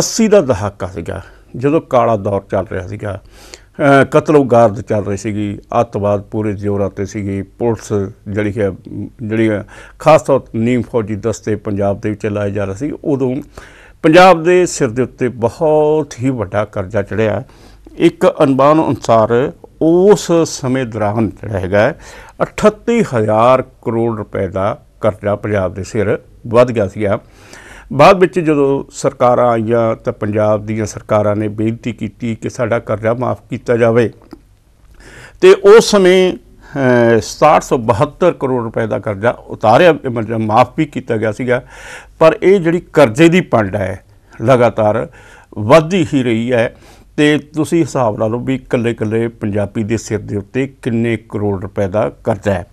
80 ਦਾ ਦਹਾਕਾ ਸੀਗਾ ਜਦੋਂ ਕਾਲਾ ਦੌਰ ਚੱਲ ਰਿਹਾ ਸੀਗਾ ਕਤਲੋਗਾਰਦ ਚੱਲ ਰਹੀ ਸੀਗੀ ਅੱਤਵਾਦ ਪੂਰੇ ਜ਼ੋਰਾਂ ਤੇ ਸੀਗੀ ਪੁਲਿਸ ਜਿਹੜੀ ਹੈ ਜਿਹੜੀ ਖਾਸ ਤੌਰ ਨੀਮ ਫੌਜੀ ਦਸਤੇ ਪੰਜਾਬ ਦੇ ਵਿੱਚ ਲਾਏ ਜਾ ਰਹੇ ਸੀ ਉਦੋਂ ਪੰਜਾਬ ਦੇ ਸਿਰ ਦੇ ਉੱਤੇ ਬਹੁਤ ਹੀ ਵੱਡਾ ਕਰਜ਼ਾ ਚੜਿਆ ਇੱਕ ਅਨੁਮਾਨ ਅਨੁਸਾਰ ਉਸ ਸਮੇਂ ਦੌਰਾਨ ਜਿਹੜਾ ਹੈਗਾ 38000 ਕਰੋੜ ਰੁਪਏ ਦਾ ਕਰਜ਼ਾ ਪੰਜਾਬ ਦੇ ਸਿਰ ਵੱਧ ਗਿਆ ਸੀਗਾ ਬਾਅਦ ਵਿੱਚ ਜਦੋਂ ਸਰਕਾਰਾਂ ਆਈਆਂ ਤਾਂ ਪੰਜਾਬ ਦੀਆਂ ਸਰਕਾਰਾਂ ਨੇ ਬੇਨਤੀ ਕੀਤੀ ਕਿ ਸਾਡਾ ਕਰਜ਼ਾ ਮਾਫ ਕੀਤਾ ਜਾਵੇ ਤੇ ਉਸ ਸਮੇਂ 6772 ਕਰੋੜ ਰੁਪਏ ਦਾ ਕਰਜ਼ਾ ਉਤਾਰਿਆ ਮਾਫ ਵੀ ਕੀਤਾ ਗਿਆ ਸੀਗਾ ਪਰ ਇਹ ਜਿਹੜੀ ਕਰਜ਼ੇ ਦੀ ਪੰਡ ਹੈ ਲਗਾਤਾਰ ਵੱਧਦੀ ਹੀ ਰਹੀ ਹੈ ਤੇ ਤੁਸੀਂ ਹਿਸਾਬ ਲਾ ਲਓ ਵੀ ਇਕੱਲੇ-ਇਕੱਲੇ ਪੰਜਾਬੀ ਦੇ ਸਿਰ ਦੇ ਉੱਤੇ ਕਿੰਨੇ ਕਰੋੜ ਰੁਪਏ ਦਾ ਕਰਜ਼ਾ ਹੈ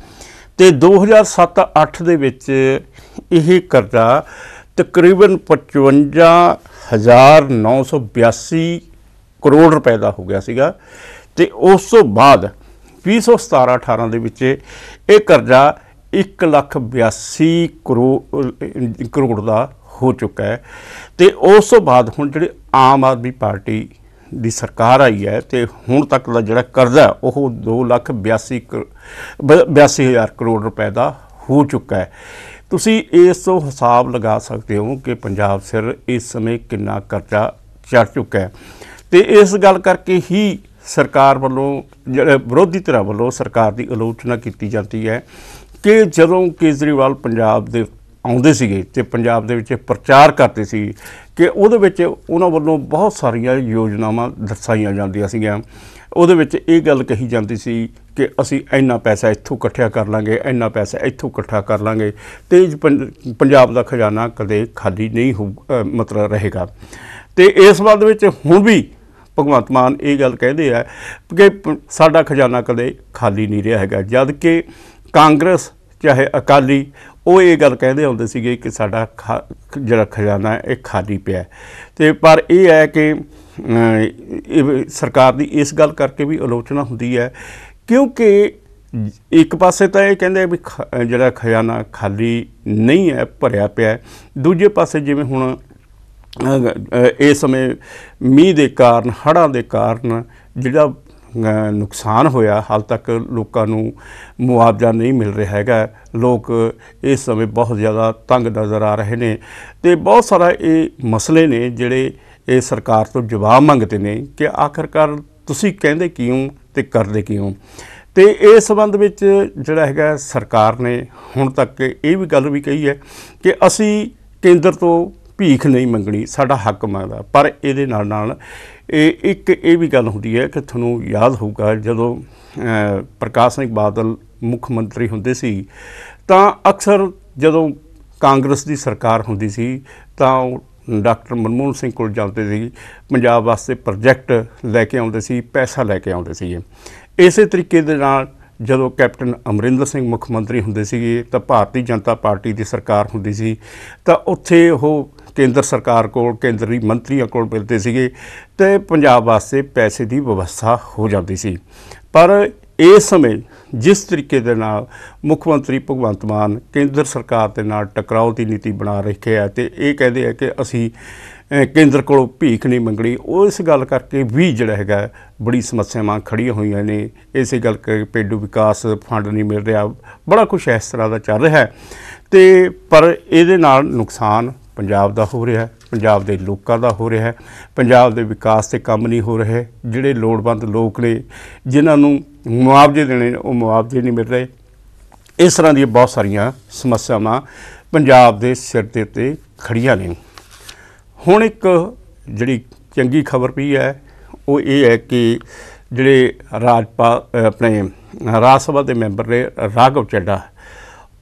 ਤੇ 2007-8 ਦੇ ਵਿੱਚ ਇਹ ਕਰਜ਼ਾ ਤਕਰੀਬਨ 55982 ਕਰੋੜ ਰੁਪਏ ਦਾ ਹੋ ਗਿਆ ਸੀਗਾ ਤੇ ਉਸ ਤੋਂ ਬਾਅਦ 2017 18 ਦੇ ਵਿੱਚ ਇਹ ਕਰਜ਼ਾ 1,82 ਕਰੋੜ ਕਰੋੜ ਦਾ ਹੋ ਚੁੱਕਾ ਹੈ ਤੇ ਉਸ ਤੋਂ ਬਾਅਦ ਹੁਣ ਜਿਹੜੇ ਆਮ ਆਦਮੀ ਪਾਰਟੀ ਦੀ ਸਰਕਾਰ ਆਈ ਹੈ ਤੇ ਹੁਣ ਤੱਕ ਦਾ ਜਿਹੜਾ ਕਰਜ਼ਾ ਉਹ 2,82 82000 ਕਰੋੜ ਰੁਪਏ ਦਾ ਹੋ ਚੁੱਕਾ ਹੈ ਤੁਸੀਂ ਇਸ ਤੋਂ ਹਿਸਾਬ ਲਗਾ ਸਕਦੇ ਹੋ ਕਿ ਪੰਜਾਬ ਸਿਰ ਇਸ ਸਮੇਂ ਕਿੰਨਾ ਕਰਜ਼ਾ ਚੜ ਚੁੱਕਾ ਹੈ ਤੇ ਇਸ ਗੱਲ ਕਰਕੇ ਹੀ ਸਰਕਾਰ ਵੱਲੋਂ ਜਿਹੜੇ ਵਿਰੋਧੀ ਧਿਰਾਂ ਵੱਲੋਂ ਸਰਕਾਰ ਦੀ ਆਲੋਚਨਾ ਕੀਤੀ ਜਾਂਦੀ ਹੈ ਕਿ ਜਦੋਂ ਕੇਜਰੀਵਾਲ ਪੰਜਾਬ ਦੇ ਆਉਂਦੇ ਸੀਗੇ ਤੇ ਪੰਜਾਬ ਦੇ ਵਿੱਚ ਪ੍ਰਚਾਰ ਕਰਦੇ ਸੀ ਕਿ ਉਹਦੇ ਵਿੱਚ ਉਹਨਾਂ ਵੱਲੋਂ ਬਹੁਤ ਸਾਰੀਆਂ ਯੋਜਨਾਵਾਂ ਦਰਸਾਈਆਂ ਜਾਂਦੀਆਂ ਸੀਗੀਆਂ ਉਹਦੇ ਵਿੱਚ ਇਹ ਗੱਲ ਕਹੀ ਜਾਂਦੀ ਸੀ ਕਿ ਅਸੀਂ ਇੰਨਾ ਪੈਸਾ ਇੱਥੋਂ ਇਕੱਠਿਆ ਕਰ ਲਾਂਗੇ ਇੰਨਾ ਪੈਸਾ ਇੱਥੋਂ ਇਕੱਠਾ ਕਰ ਲਾਂਗੇ ਤੇ ਪੰਜਾਬ ਦਾ ਖਜ਼ਾਨਾ ਕਦੇ ਖਾਲੀ ਨਹੀਂ ਹੋ ਮਤਲਬ ਰਹੇਗਾ ਤੇ ਇਸ ਦੇ ਵਿੱਚ ਹੁਣ ਵੀ ਭਗਵੰਤ ਮਾਨ ਇਹ ਗੱਲ ਕਹਿੰਦੇ ਆ ਕਿ ਸਾਡਾ ਖਜ਼ਾਨਾ ਕਦੇ ਖਾਲੀ ਨਹੀਂ ਰਿਹਾ ਹੈਗਾ ਜਦ ਕਿ ਕਾਂਗਰਸ ਚਾਹੇ ਅਕਾਲੀ ਉਹ ਇਹ ਗੱਲ ਕਹਿੰਦੇ ਹੁੰਦੇ ਸੀਗੇ ਕਿ ਸਾਡਾ ਜਿਹੜਾ ਖਜ਼ਾਨਾ ਇਹ ਖਾਲੀ ਪਿਆ ਤੇ ਪਰ ਇਹ ਹੈ ਕਿ ਸਰਕਾਰ ਦੀ ਇਸ ਗੱਲ ਕਰਕੇ ਵੀ ਆਲੋਚਨਾ ਹੁੰਦੀ ਹੈ ਕਿਉਂਕਿ ਇੱਕ ਪਾਸੇ ਤਾਂ ਇਹ ਕਹਿੰਦੇ ਵੀ ਜਿਹੜਾ ਖਜ਼ਾਨਾ ਖਾਲੀ ਨਹੀਂ ਹੈ ਭਰਿਆ ਪਿਆ ਦੂਜੇ ਪਾਸੇ ਜਿਵੇਂ ਹੁਣ ਇਸ ਸਮੇਂ ਮੀਂਹ ਦੇ ਕਾਰਨ ਹੜ੍ਹਾਂ ਦੇ ਕਾਰਨ ਜਿਹੜਾ ਨੁਕਸਾਨ ਹੋਇਆ ਹਾਲ ਤੱਕ ਲੋਕਾਂ ਨੂੰ ਮੁਆਵਜ਼ਾ ਨਹੀਂ ਮਿਲ ਰਿਹਾ ਹੈਗਾ ਲੋਕ ਇਸ ਸਮੇਂ ਬਹੁਤ ਜ਼ਿਆਦਾ ਤੰਗ ਨਜ਼ਰ ਆ ਰਹੇ ਨੇ ਤੇ ਬਹੁਤ ਸਾਰਾ ਇਹ ਮਸਲੇ ਨੇ ਜਿਹੜੇ ਇਹ ਸਰਕਾਰ ਤੋਂ ਜਵਾਬ ਮੰਗਦੇ ਨੇ ਕਿ ਆਖਰਕਾਰ ਤੁਸੀਂ ਕਹਿੰਦੇ ਕਿਉਂ ਤੇ ਕਰਦੇ ਕਿਉਂ ਤੇ ਇਸ ਸੰਬੰਧ ਵਿੱਚ ਜਿਹੜਾ ਹੈਗਾ ਸਰਕਾਰ ਨੇ ਹੁਣ ਤੱਕ ਇਹ ਵੀ ਗੱਲ ਵੀ ਕਹੀ ਹੈ ਕਿ ਅਸੀਂ ਕੇਂਦਰ ਤੋਂ ਭੀਖ ਨਹੀਂ ਮੰਗਣੀ ਸਾਡਾ ਹੱਕ ਮੰਗਦਾ ਪਰ ਇਹਦੇ ਨਾਲ ਨਾਲ ਇਹ ਇੱਕ ਇਹ ਵੀ ਗੱਲ ਹੁੰਦੀ ਹੈ ਕਿ ਤੁਹਾਨੂੰ ਯਾਦ ਹੋਊਗਾ ਜਦੋਂ ਪ੍ਰਕਾਸ਼ ਸਿੰਘ ਬਾਦਲ ਮੁੱਖ ਮੰਤਰੀ ਹੁੰਦੇ ਸੀ ਤਾਂ ਅਕਸਰ ਜਦੋਂ ਕਾਂਗਰਸ ਦੀ ਸਰਕਾਰ ਹੁੰਦੀ ਸੀ ਤਾਂ ਡਾਕਟਰ ਮਨਮੋਹਨ ਸਿੰਘ ਕੋਲ ਜਾਂਦੇ ਸੀ ਪੰਜਾਬ ਵਾਸਤੇ ਪ੍ਰੋਜੈਕਟ ਲੈ ਕੇ ਆਉਂਦੇ ਸੀ ਪੈਸਾ ਲੈ ਕੇ ਆਉਂਦੇ ਸੀ ਇਸੇ ਤਰੀਕੇ ਦੇ ਨਾਲ ਜਦੋਂ ਕੈਪਟਨ ਅਮਰਿੰਦਰ ਸਿੰਘ ਮੁੱਖ ਮੰਤਰੀ ਹੁੰਦੇ ਸੀਗੇ ਤਾਂ ਭਾਰਤੀ ਜਨਤਾ ਪਾਰਟੀ ਦੀ ਸਰਕਾਰ ਹੁੰਦੀ ਸੀ ਤਾਂ ਉੱਥੇ ਉਹ ਕੇਂਦਰ ਸਰਕਾਰ ਕੋਲ ਕੇਂਦਰੀ ਮੰਤਰੀਆਂ ਕੋਲ ਮਿਲਦੇ ਸੀਗੇ ਤੇ ਪੰਜਾਬ ਵਾਸਤੇ ਪੈਸੇ ਦੀ ਵਿਵਸਥਾ ਹੋ ਜਾਂਦੀ ਸੀ ਪਰ ਇਸ ਸਮੇਂ ਜਿਸ ਤਰੀਕੇ ਦੇ ਨਾਲ ਮੁੱਖ ਮੰਤਰੀ ਭਗਵੰਤ ਮਾਨ ਕੇਂਦਰ ਸਰਕਾਰ ਦੇ ਨਾਲ ਟਕਰਾਓ ਦੀ ਨੀਤੀ ਬਣਾ ਰੱਖਿਆ ਹੈ ਤੇ ਇਹ ਕਹਿੰਦੇ ਆ ਕਿ ਅਸੀਂ ਕੇਂਦਰ ਕੋਲੋਂ ਭੀਖ ਨਹੀਂ ਮੰਗਣੀ ਉਹ ਇਸ ਗੱਲ ਕਰਕੇ ਵੀ ਜਿਹੜਾ ਹੈਗਾ ਬੜੀ ਸਮੱਸਿਆਵਾਂ ਖੜੀਆਂ ਹੋਈਆਂ ਨੇ ਇਸੇ ਗੱਲ ਕਰਕੇ ਪੇਡੂ ਵਿਕਾਸ ਫੰਡ ਨਹੀਂ ਮਿਲ ਰਿਹਾ ਬੜਾ ਕੁਝ ਇਸ ਤਰ੍ਹਾਂ ਦਾ ਚੱਲ ਰਿਹਾ ਤੇ ਪਰ ਇਹਦੇ ਨਾਲ ਨੁਕਸਾਨ ਪੰਜਾਬ ਦਾ ਹੋ ਰਿਹਾ ਹੈ ਪੰਜਾਬ ਦੇ ਲੋਕਾਂ ਦਾ ਹੋ ਰਿਹਾ ਹੈ ਪੰਜਾਬ ਦੇ ਵਿਕਾਸ ਤੇ ਕੰਮ ਨਹੀਂ ਹੋ ਰਹੇ ਜਿਹੜੇ ਲੋੜਵੰਦ ਲੋਕ ਨੇ ਜਿਨ੍ਹਾਂ ਨੂੰ ਮੁਆਵਜ਼ੇ ਦੇਣੇ ਉਹ ਮੁਆਵਜ਼ੇ ਨਹੀਂ ਮਿਲ ਰਹੇ ਇਸ ਤਰ੍ਹਾਂ ਦੀਆਂ ਬਹੁਤ ਸਾਰੀਆਂ ਸਮੱਸਿਆਵਾਂ ਪੰਜਾਬ ਦੇ ਸਿਰ ਦੇ ਉੱਤੇ ਖੜੀਆਂ ਨੇ ਹੁਣ ਇੱਕ ਜਿਹੜੀ ਚੰਗੀ ਖਬਰ ਵੀ ਹੈ ਉਹ ਇਹ ਹੈ ਕਿ ਜਿਹੜੇ ਰਾਜਪਾਲ ਆਪਣੇ ਰਾਜ ਸਭਾ ਦੇ ਮੈਂਬਰ ਨੇ ਰਾਘਵ ਚੱਡਾ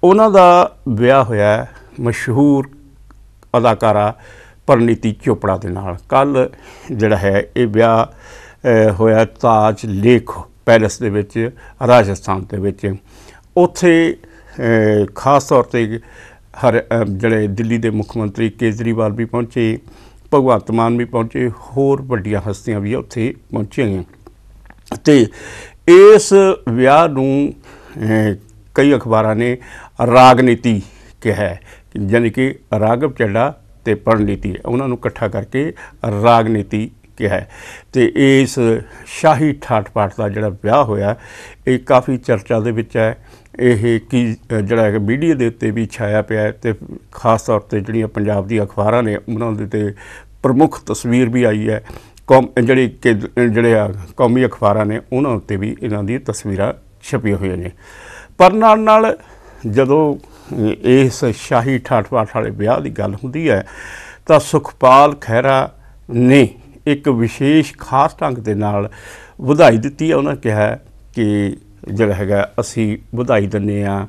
ਉਹਨਾਂ ਦਾ ਵਿਆਹ ਹੋਇਆ ਮਸ਼ਹੂਰ ਅਦਾਕਾਰਾ ਪਰਨੀਤੀ ਚੋਪੜਾ ਦੇ ਨਾਲ ਕੱਲ ਜਿਹੜਾ ਹੈ ਇਹ ਵਿਆਹ ਹੋਇਆ ਤਾਜ ਲੇਖ ਪੈਲਸ ਦੇ ਵਿੱਚ ਰਾਜਸਥਾਨ ਦੇ ਵਿੱਚ ਉੱਥੇ ਖਾਸ ਤੌਰ ਤੇ ਹਰ ਜਿਹੜੇ ਦਿੱਲੀ ਦੇ ਮੁੱਖ ਮੰਤਰੀ ਕੇਜਰੀਵਾਲ ਵੀ ਪਹੁੰਚੇ ਭਗਵੰਤ ਮਾਨ ਵੀ ਪਹੁੰਚੇ ਹੋਰ ਵੱਡੀਆਂ ਹਸਤੀਆਂ ਵੀ ਉੱਥੇ ਪਹੁੰਚੀਆਂ ਤੇ ਇਸ ਵਿਆਹ ਨੂੰ ਕਈ ਅਖਬਾਰਾਂ ਨੇ ਰਾਜਨੀਤੀ ਕਿਹਾ ਯਾਨੀ ਕਿ ਰਾਗਵ ਚੱਡਾ ਤੇ ਪੜਨ ਲੀਤੀ ਉਹਨਾਂ ਨੂੰ ਇਕੱਠਾ ਕਰਕੇ ਰਾਗਨੀਤੀ ਕਿਹਾ ਹੈ ਤੇ ਇਸ ਸ਼ਾਹੀ ਠਾਠ ਪਾਠ ਦਾ ਜਿਹੜਾ ਵਿਆਹ ਹੋਇਆ ਇਹ ਕਾਫੀ ਚਰਚਾ ਦੇ ਵਿੱਚ ਹੈ ਇਹ ਕੀ ਜਿਹੜਾ ਹੈ ਮੀਡੀਆ ਦੇ ਉੱਤੇ ਵੀ ਛਾਇਆ ਪਿਆ ਹੈ ਤੇ ਖਾਸ ਤੌਰ ਤੇ ਜਿਹੜੀਆਂ ਪੰਜਾਬ ਦੀ ਅਖਬਾਰਾਂ ਨੇ ਉਹਨਾਂ ਦੇ ਤੇ ਪ੍ਰਮੁੱਖ ਤਸਵੀਰ ਵੀ ਆਈ ਹੈ ਕੌਮ ਜਿਹੜੀ ਕਿ ਜਿਹੜੇ ਆ ਕੌਮੀ ਅਖਬਾਰਾਂ ਨੇ ਉਹਨਾਂ ਉੱਤੇ ਵੀ ਇਹਨਾਂ ਦੀ ਤਸਵੀਰਾਂ ਛਪੀਆਂ ਹੋਈਆਂ ਨੇ ਪਰ ਨਾਲ ਨਾਲ ਜਦੋਂ ਇਸ ਸ਼ਾਹੀ ਠਾਠਵਾਠ ਵਾਲੇ ਵਿਆਹ ਦੀ ਗੱਲ ਹੁੰਦੀ ਹੈ ਤਾਂ ਸੁਖਪਾਲ ਖਹਿਰਾ ਨੇ ਇੱਕ ਵਿਸ਼ੇਸ਼ ਖਾਸ ਢੰਗ ਦੇ ਨਾਲ ਵਧਾਈ ਦਿੱਤੀ ਹੈ ਉਹਨਾਂ ਕਿਹਾ ਕਿ ਜਿਹੜਾ ਹੈਗਾ ਅਸੀਂ ਵਧਾਈ ਦਿੰਨੇ ਆ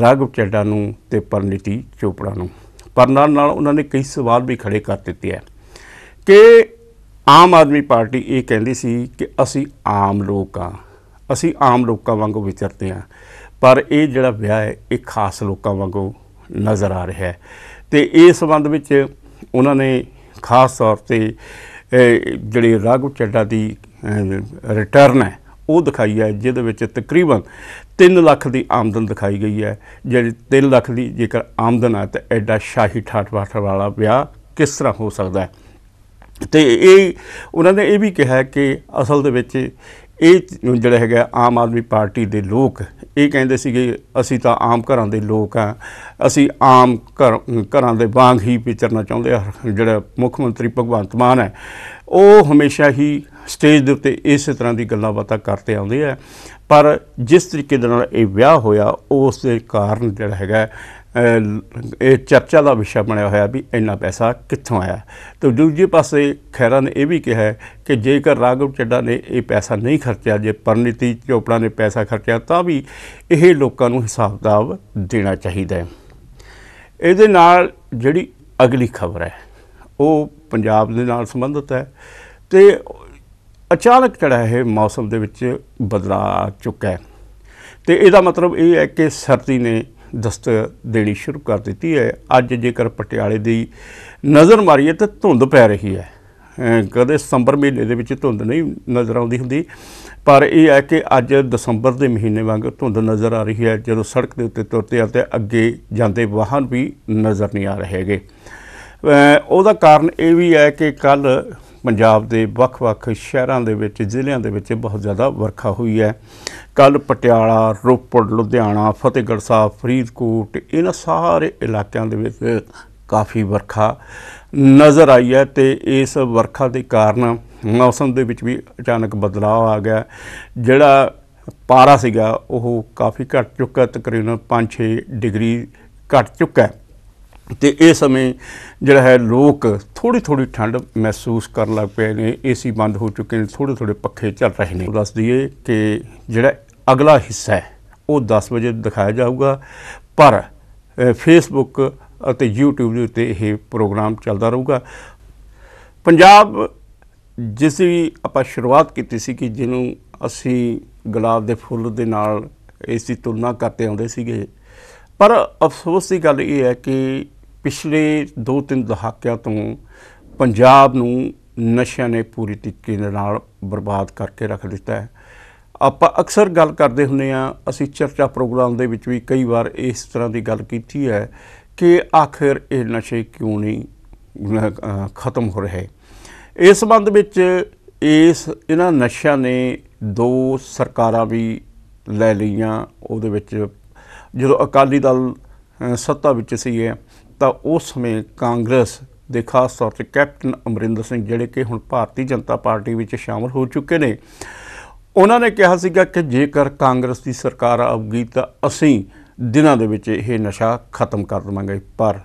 ਰਾਘਵ ਚੱਡਾ ਨੂੰ ਤੇ ਪਰਨੀਤੀ ਚੋਪੜਾ ਨੂੰ ਪਰ ਨਾਲ ਨਾਲ ਉਹਨਾਂ ਨੇ ਕਈ ਸਵਾਲ ਵੀ ਖੜੇ ਕਰ ਦਿੱਤੇ ਆ ਕਿ ਆਮ ਆਦਮੀ ਪਾਰਟੀ ਇਹ ਕਹਿੰਦੀ ਸੀ ਕਿ ਅਸੀਂ ਆਮ ਲੋਕ ਆ ਅਸੀਂ ਆਮ ਲੋਕਾਂ ਵਾਂਗੂ ਵਿਚਰਦੇ ਆ ਪਰ ਇਹ ਜਿਹੜਾ ਵਿਆਹ ਹੈ ਇਹ ਖਾਸ ਲੋਕਾਂ ਵਾਂਗੂ ਨਜ਼ਰ ਆ ਰਿਹਾ ਹੈ ਤੇ ਇਸ ਸੰਬੰਧ ਵਿੱਚ ਉਹਨਾਂ ਨੇ ਖਾਸ ਤੌਰ ਤੇ ਜਿਹੜੀ ਰਾਘਵ ਚੱਡਾ ਦੀ ਰਿਟਰਨ ਹੈ ਉਹ ਦਿਖਾਈ ਹੈ ਜਿਹਦੇ ਵਿੱਚ ਤਕਰੀਬਨ 3 ਲੱਖ ਦੀ ਆਮਦਨ ਦਿਖਾਈ ਗਈ ਹੈ ਜਿਹੜੀ 3 ਲੱਖ ਦੀ ਜੇਕਰ ਆਮਦਨ ਆ ਤਾਂ ਐਡਾ ਸ਼ਾਹੀ ਠਾਠ-ਬਾਠ ਵਾਲਾ ਵਿਆਹ ਕਿਸ ਤਰ੍ਹਾਂ ਹੋ ਸਕਦਾ ਹੈ ਤੇ ਇਹ ਉਹਨਾਂ ਨੇ ਇਹ ਵੀ ਕਿਹਾ ਕਿ ਅਸਲ ਦੇ ਵਿੱਚ ਇਹ ਜਿਹੜਾ ਹੈਗਾ ਆਮ ਆਦਮੀ ਪਾਰਟੀ ਦੇ ਲੋਕ ਇਹ ਕਹਿੰਦੇ ਸੀਗੇ ਅਸੀਂ ਤਾਂ ਆਮ ਘਰਾਂ ਦੇ ਲੋਕ ਆ ਅਸੀਂ ਆਮ ਘਰਾਂ ਦੇ ਵਾਂਗ ਹੀ ਵਿਚਰਨਾ ਚਾਹੁੰਦੇ ਆ ਜਿਹੜਾ ਮੁੱਖ ਮੰਤਰੀ ਭਗਵੰਤ ਮਾਨ ਹੈ ਉਹ ਹਮੇਸ਼ਾ ਹੀ ਸਟੇਜ ਦੇ ਉੱਤੇ ਇਸੇ ਤਰ੍ਹਾਂ ਦੀ ਗੱਲਾਂ ਬਾਤਾਂ ਕਰਦੇ ਆਉਂਦੇ ਆ ਪਰ ਜਿਸ ਤਰੀਕੇ ਦੇ ਨਾਲ ਇਹ ਵਿਆਹ ਹੋਇਆ ਉਸ ਦੇ ਕਾਰਨ ਜਿਹੜਾ ਹੈਗਾ ਇਹ ਚਰਚਾ ਦਾ ਵਿਸ਼ਾ ਬਣਿਆ ਹੋਇਆ ਵੀ ਇੰਨਾ ਪੈਸਾ ਕਿੱਥੋਂ ਆਇਆ ਤੇ ਦੂਜੇ ਪਾਸੇ ਖੈਰਾ ਨੇ ਇਹ ਵੀ ਕਿਹਾ ਕਿ ਜੇਕਰ ਰਾਗਵ ਚੱਡਾ ਨੇ ਇਹ ਪੈਸਾ ਨਹੀਂ ਖਰਚਿਆ ਜੇ ਪਰਨੀਤੀ ਚੋਪੜਾ ਨੇ ਪੈਸਾ ਖਰਚਿਆ ਤਾਂ ਵੀ ਇਹ ਲੋਕਾਂ ਨੂੰ ਹਿਸਾਬ ਦਾਵ ਦੇਣਾ ਚਾਹੀਦਾ ਹੈ ਇਹਦੇ ਨਾਲ ਜਿਹੜੀ ਅਗਲੀ ਖਬਰ ਹੈ ਉਹ ਪੰਜਾਬ ਦੇ ਨਾਲ ਸੰਬੰਧਿਤ ਹੈ ਤੇ ਅਚਾਨਕ ਜਿਹੜਾ ਹੈ ਮੌਸਮ ਦੇ ਵਿੱਚ ਬਦਲਾਅ ਚੁੱਕਾ ਹੈ ਤੇ ਇਹਦਾ ਮਤਲਬ ਇਹ ਹੈ ਕਿ ਸਰਦੀ ਨੇ ਦਸਤ ਦੇਣੀ ਸ਼ੁਰੂ ਕਰ ਦਿੱਤੀ ਹੈ ਅੱਜ ਜੇਕਰ ਪਟਿਆਲੇ ਦੀ ਨਜ਼ਰ ਮਾਰੀਏ ਤਾਂ ਧੁੰਦ ਪੈ ਰਹੀ ਹੈ ਕਦੇ ਸਤੰਬਰ ਮਹੀਨੇ ਦੇ ਵਿੱਚ ਧੁੰਦ ਨਹੀਂ ਨਜ਼ਰ ਆਉਂਦੀ ਹੁੰਦੀ ਪਰ ਇਹ ਹੈ ਕਿ ਅੱਜ ਦਸੰਬਰ ਦੇ ਮਹੀਨੇ ਵਾਂਗ ਧੁੰਦ ਨਜ਼ਰ ਆ ਰਹੀ ਹੈ ਜਦੋਂ ਸੜਕ ਦੇ ਉੱਤੇ ਤੁਰਦੇ ਆ ਤੇ ਅੱਗੇ ਜਾਂਦੇ ਵਾਹਨ ਵੀ ਨਜ਼ਰ ਨਹੀਂ ਆ ਰਹੇ ਹੈਗੇ ਉਹਦਾ ਕਾਰਨ ਇਹ ਵੀ ਹੈ ਕਿ ਕੱਲ ਪੰਜਾਬ ਦੇ ਵੱਖ-ਵੱਖ ਸ਼ਹਿਰਾਂ ਦੇ ਵਿੱਚ ਜ਼ਿਲ੍ਹਿਆਂ ਦੇ ਵਿੱਚ ਬਹੁਤ ਜ਼ਿਆਦਾ ਵਰਖਾ ਹੋਈ ਹੈ ਕੱਲ ਪਟਿਆਲਾ ਰੋਪੜ ਲੁਧਿਆਣਾ ਫਤਿਹਗੜ੍ਹ ਸਾਹਿਬ ਫਰੀਦਕੋਟ ਇਹਨਾਂ ਸਾਰੇ ਇਲਾਕਿਆਂ ਦੇ ਵਿੱਚ ਕਾਫੀ ਵਰਖਾ ਨਜ਼ਰ ਆਈ ਹੈ ਤੇ ਇਸ ਵਰਖਾ ਦੇ ਕਾਰਨ ਮੌਸਮ ਦੇ ਵਿੱਚ ਵੀ ਅਚਾਨਕ ਬਦਲਾਅ ਆ ਗਿਆ ਜਿਹੜਾ ਪਾਰਾ ਸੀਗਾ ਉਹ ਕਾਫੀ ਘਟ ਚੁੱਕਾ ਤਕਰੀਬਨ 5-6 ਡਿਗਰੀ ਘਟ ਚੁੱਕਾ ਹੈ ਤੇ ਇਹ ਸਮੇਂ ਜਿਹੜਾ ਹੈ ਲੋਕ ਥੋੜੀ ਥੋੜੀ ਠੰਡ ਮਹਿਸੂਸ ਕਰਨ ਲੱਗ ਪਏ ਨੇ ਏਸੀ ਬੰਦ ਹੋ ਚੁੱਕੇ ਨੇ ਥੋੜੇ ਥੋੜੇ ਪੱਖੇ ਚੱਲ ਰਹੇ ਨੇ ਦੱਸ ਦਈਏ ਕਿ ਜਿਹੜਾ ਅਗਲਾ ਹਿੱਸਾ ਹੈ ਉਹ 10 ਵਜੇ ਦਿਖਾਇਆ ਜਾਊਗਾ ਪਰ ਫੇਸਬੁੱਕ ਅਤੇ YouTube ਦੇ ਉੱਤੇ ਇਹ ਪ੍ਰੋਗਰਾਮ ਚੱਲਦਾ ਰਹੂਗਾ ਪੰਜਾਬ ਜਿਸ ਦੀ ਆਪਾਂ ਸ਼ੁਰੂਆਤ ਕੀਤੀ ਸੀ ਕਿ ਜਿਹਨੂੰ ਅਸੀਂ ਗੁਲਾਬ ਦੇ ਫੁੱਲ ਦੇ ਨਾਲ ਇਸ ਦੀ ਤੁਲਨਾ ਕਰਦੇ ਆਉਂਦੇ ਸੀਗੇ ਪਰ ਅਫਸੋਸ ਦੀ ਗੱਲ ਇਹ ਹੈ ਕਿ ਪਿਛਲੇ 2-3 ਦਹਾਕਿਆਂ ਤੋਂ ਪੰਜਾਬ ਨੂੰ ਨਸ਼ਿਆਂ ਨੇ ਪੂਰੀ ਤਰੀਕੇ ਨਾਲ ਬਰਬਾਦ ਕਰਕੇ ਰੱਖ ਦਿੱਤਾ ਹੈ ਆਪਾਂ ਅਕਸਰ ਗੱਲ ਕਰਦੇ ਹੁੰਨੇ ਆ ਅਸੀਂ ਚਰਚਾ ਪ੍ਰੋਗਰਾਮ ਦੇ ਵਿੱਚ ਵੀ ਕਈ ਵਾਰ ਇਸ ਤਰ੍ਹਾਂ ਦੀ ਗੱਲ ਕੀਤੀ ਹੈ ਕਿ ਆਖਿਰ ਇਹ ਨਸ਼ੇ ਕਿਉਂ ਨਹੀਂ ਖਤਮ ਹੋ ਰਹੇ ਇਸ ਸੰਬੰਧ ਵਿੱਚ ਇਸ ਇਹਨਾਂ ਨਸ਼ਿਆਂ ਨੇ ਦੋ ਸਰਕਾਰਾਂ ਵੀ ਲੈ ਲਈਆਂ ਉਹਦੇ ਵਿੱਚ ਜਦੋਂ ਅਕਾਲੀ ਦਲ ਸੱਤਾ ਵਿੱਚ ਸੀਗੇ ਤਾਂ ਉਸ ਸਮੇਂ ਕਾਂਗਰਸ ਦੇ ਖਾਸ ਤੌਰ ਤੇ ਕੈਪਟਨ ਅਮਰਿੰਦਰ ਸਿੰਘ ਜਿਹੜੇ ਕਿ ਹੁਣ ਭਾਰਤੀ ਜਨਤਾ ਪਾਰਟੀ ਵਿੱਚ ਸ਼ਾਮਲ ਹੋ ਚੁੱਕੇ ਨੇ ਉਹਨਾਂ ਨੇ ਕਿਹਾ ਸੀਗਾ ਕਿ ਜੇਕਰ ਕਾਂਗਰਸ ਦੀ ਸਰਕਾਰ ਆਉਗੀ ਤਾਂ ਅਸੀਂ ਦਿਨਾਂ ਦੇ ਵਿੱਚ ਇਹ ਨਸ਼ਾ ਖਤਮ ਕਰ ਦਵਾਂਗੇ ਪਰ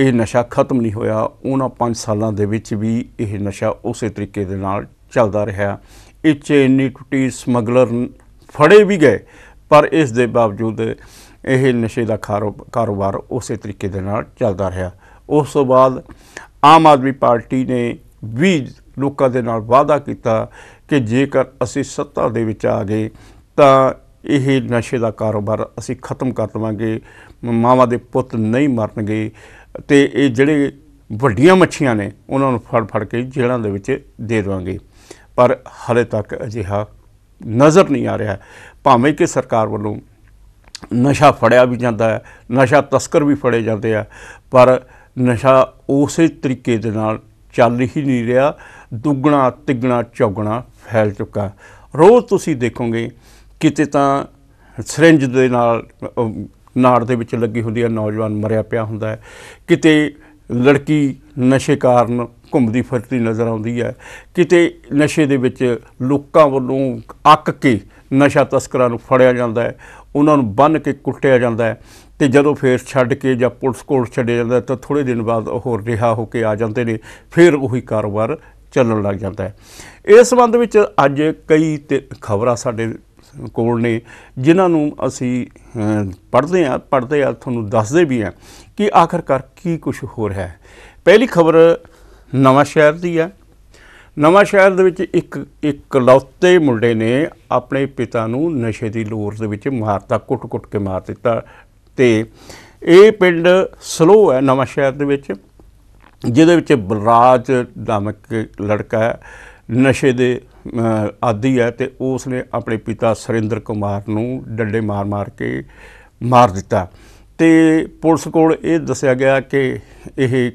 ਇਹ ਨਸ਼ਾ ਖਤਮ ਨਹੀਂ ਹੋਇਆ ਉਹਨਾਂ 5 ਸਾਲਾਂ ਦੇ ਵਿੱਚ ਵੀ ਇਹ ਨਸ਼ਾ ਉਸੇ ਤਰੀਕੇ ਦੇ ਨਾਲ ਚੱਲਦਾ ਰਿਹਾ ਇਹ ਚੇਨ ਨਹੀਂ ਟੁੱਟੀ ਸਮਗਲਰ ਫੜੇ ਵੀ ਗਏ ਪਰ ਇਸ ਦੇ ਬਾਵਜੂਦ ਇਹ ਨਸ਼ੇ ਦਾ ਕਾਰੋਬਾਰ ਉਸੇ ਤਰੀਕੇ ਦੇ ਨਾਲ ਚੱਲਦਾ ਰਿਹਾ ਉਸ ਤੋਂ ਬਾਅਦ ਆਮ ਆਦਮੀ ਪਾਰਟੀ ਨੇ ਵੀ ਲੋਕਾਂ ਦੇ ਨਾਲ ਵਾਅਦਾ ਕੀਤਾ ਕਿ ਜੇਕਰ ਅਸੀਂ ਸੱਤਾ ਦੇ ਵਿੱਚ ਆ ਗਏ ਤਾਂ ਇਹ ਨਸ਼ੇ ਦਾ ਕਾਰੋਬਾਰ ਅਸੀਂ ਖਤਮ ਕਰ ਦਵਾਂਗੇ ਮਾਵਾ ਦੇ ਪੁੱਤ ਨਹੀਂ ਮਰਨਗੇ ਤੇ ਇਹ ਜਿਹੜੇ ਵੱਡੀਆਂ ਮੱਛੀਆਂ ਨੇ ਉਹਨਾਂ ਨੂੰ ਫੜ ਫੜ ਕੇ ਜੇਲ੍ਹਾਂ ਦੇ ਵਿੱਚ ਦੇ ਦਵਾਂਗੇ ਪਰ ਹਲੇ ਤੱਕ ਅਜਿਹਾ ਨਜ਼ਰ ਨਹੀਂ ਆ ਰਿਹਾ ਭਾਵੇਂ ਕਿ ਸਰਕਾਰ ਵੱਲੋਂ ਨਸ਼ਾ ਫੜਿਆ ਵੀ ਜਾਂਦਾ ਹੈ ਨਸ਼ਾ ਤਸਕਰ ਵੀ ਫੜੇ ਜਾਂਦੇ ਆ ਪਰ ਨਸ਼ਾ ਉਸੇ ਤਰੀਕੇ ਦੇ ਨਾਲ ਚੱਲ ਹੀ ਨਹੀਂ ਰਿਹਾ ਦੁੱਗਣਾ ਤਿੱਗਣਾ ਚੌਗਣਾ ਫੈਲ ਚੁੱਕਾ ਰੋਜ਼ ਤੁਸੀਂ ਦੇਖੋਗੇ ਕਿਤੇ ਤਾਂ ਸਰਿੰਜ ਦੇ ਨਾਲ ਨਾੜ ਦੇ ਵਿੱਚ ਲੱਗੀ ਹੁੰਦੀ ਹੈ ਨੌਜਵਾਨ ਮਰਿਆ ਪਿਆ ਹੁੰਦਾ ਹੈ ਕਿਤੇ ਲੜਕੀ ਨਸ਼ੇ ਕਾਰਨ ਘੁੰਮਦੀ ਫਿਰਦੀ ਨਜ਼ਰ ਆਉਂਦੀ ਹੈ ਕਿਤੇ ਨਸ਼ੇ ਦੇ ਵਿੱਚ ਲੋਕਾਂ ਵੱਲੋਂ ਅੱਕ ਕੇ ਨਸ਼ਾ ਤਸਕਰਾਂ ਨੂੰ ਫੜਿਆ ਜਾਂਦਾ ਹੈ ਉਹਨਾਂ ਨੂੰ ਬੰਨ ਕੇ ਕੁੱਟਿਆ ਜਾਂਦਾ ਹੈ ਤੇ ਜਦੋਂ ਫੇਰ ਛੱਡ ਕੇ ਜਾਂ ਪੁਲਿਸ ਕੋਲ ਛੱਡਿਆ ਜਾਂਦਾ ਤਾਂ ਥੋੜੇ ਦਿਨ ਬਾਅਦ ਉਹ ਰਿਹਾ ਹੋ ਕੇ ਆ ਜਾਂਦੇ ਨੇ ਫਿਰ ਉਹੀ ਕਾਰੋਬਾਰ ਚੱਲਣ ਲੱਗ ਜਾਂਦਾ ਹੈ ਇਸ ਸੰਬੰਧ ਵਿੱਚ ਅੱਜ ਕਈ ਖਬਰਾਂ ਸਾਡੇ ਕੋਲ ਨੇ ਜਿਨ੍ਹਾਂ ਨੂੰ ਅਸੀਂ ਪੜ੍ਹਦੇ ਆ ਪੜ੍ਹਦੇ ਆ ਤੁਹਾਨੂੰ ਦੱਸਦੇ ਵੀ ਆ ਕਿ ਆਖਰਕਾਰ ਕੀ ਕੁਝ ਹੋ ਰਿਹਾ ਹੈ ਪਹਿਲੀ ਖਬਰ ਨਵਾਂ ਸ਼ਹਿਰ ਦੀ ਹੈ ਨਵਾਂ ਸ਼ਹਿਰ ਦੇ ਵਿੱਚ ਇੱਕ ਇੱਕ ਲੌਤੇ ਮੁੰਡੇ ਨੇ ਆਪਣੇ ਪਿਤਾ ਨੂੰ ਨਸ਼ੇ ਦੀ ਲੋਰ ਦੇ ਵਿੱਚ ਮਾਰਤਾ ਕੁੱਟ-ਕੁੱਟ ਕੇ ਮਾਰ ਦਿੱਤਾ ਤੇ ਇਹ ਪਿੰਡ ਸਲੋ ਹੈ ਨਵਾਂ ਸ਼ਹਿਰ ਦੇ ਵਿੱਚ ਜਿਹਦੇ ਵਿੱਚ ਬਲਰਾਜ ਨਾਮਕ ਲੜਕਾ ਹੈ ਨਸ਼ੇ ਦੇ ਆਦੀ ਹੈ ਤੇ ਉਸ ਨੇ ਆਪਣੇ ਪਿਤਾ ਸਰਿੰਦਰ ਕੁਮਾਰ ਨੂੰ ਡੰਡੇ ਮਾਰ-ਮਾਰ ਕੇ ਮਾਰ ਦਿੱਤਾ ਤੇ ਪੁਲਿਸ ਕੋਲ ਇਹ ਦੱਸਿਆ ਗਿਆ ਕਿ ਇਹ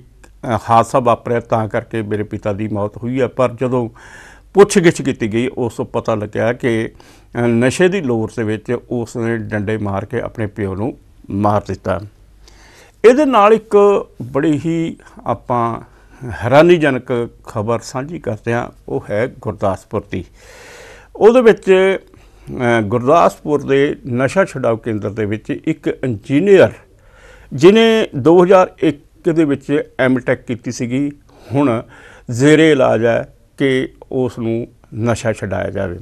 ਹਾਦਸਾ ਵਾਪਰਿਆ ਤਾਂ ਕਰਕੇ ਮੇਰੇ ਪਿਤਾ ਦੀ ਮੌਤ ਹੋਈ ਹੈ ਪਰ ਜਦੋਂ ਪੁੱਛਗਿੱਛ ਕੀਤੀ ਗਈ ਉਸ ਤੋਂ ਪਤਾ ਲੱਗਿਆ ਕਿ ਨਸ਼ੇ ਦੀ ਲੋਰ ਦੇ ਵਿੱਚ ਉਸ ਨੇ ਡੰਡੇ ਮਾਰ ਕੇ ਆਪਣੇ ਪਿਓ ਨੂੰ ਮਾਰ ਦਿੱਤਾ ਇਹਦੇ ਨਾਲ ਇੱਕ ਬੜੀ ਹੀ ਆਪਾਂ ਹੈਰਾਨੀਜਨਕ ਖਬਰ ਸਾਂਝੀ ਕਰਦੇ ਹਾਂ ਉਹ ਹੈ ਗੁਰਦਾਸਪੁਰ ਦੀ ਉਹਦੇ ਵਿੱਚ ਗੁਰਦਾਸਪੁਰ ਦੇ ਨਸ਼ਾ ਛਡਾਓ ਕੇਂਦਰ ਦੇ ਵਿੱਚ ਇੱਕ ਇੰਜੀਨੀਅਰ ਜਿਨੇ 2001 ਕਿਹਦੇ ਵਿੱਚ ਐਮਟੈਕ ਕੀਤੀ ਸੀਗੀ ਹੁਣ ਜ਼ੇਰੇ ਇਲਾਜ ਹੈ ਕਿ ਉਸ ਨੂੰ ਨਸ਼ਾ ਛਡਾਇਆ ਜਾਵੇ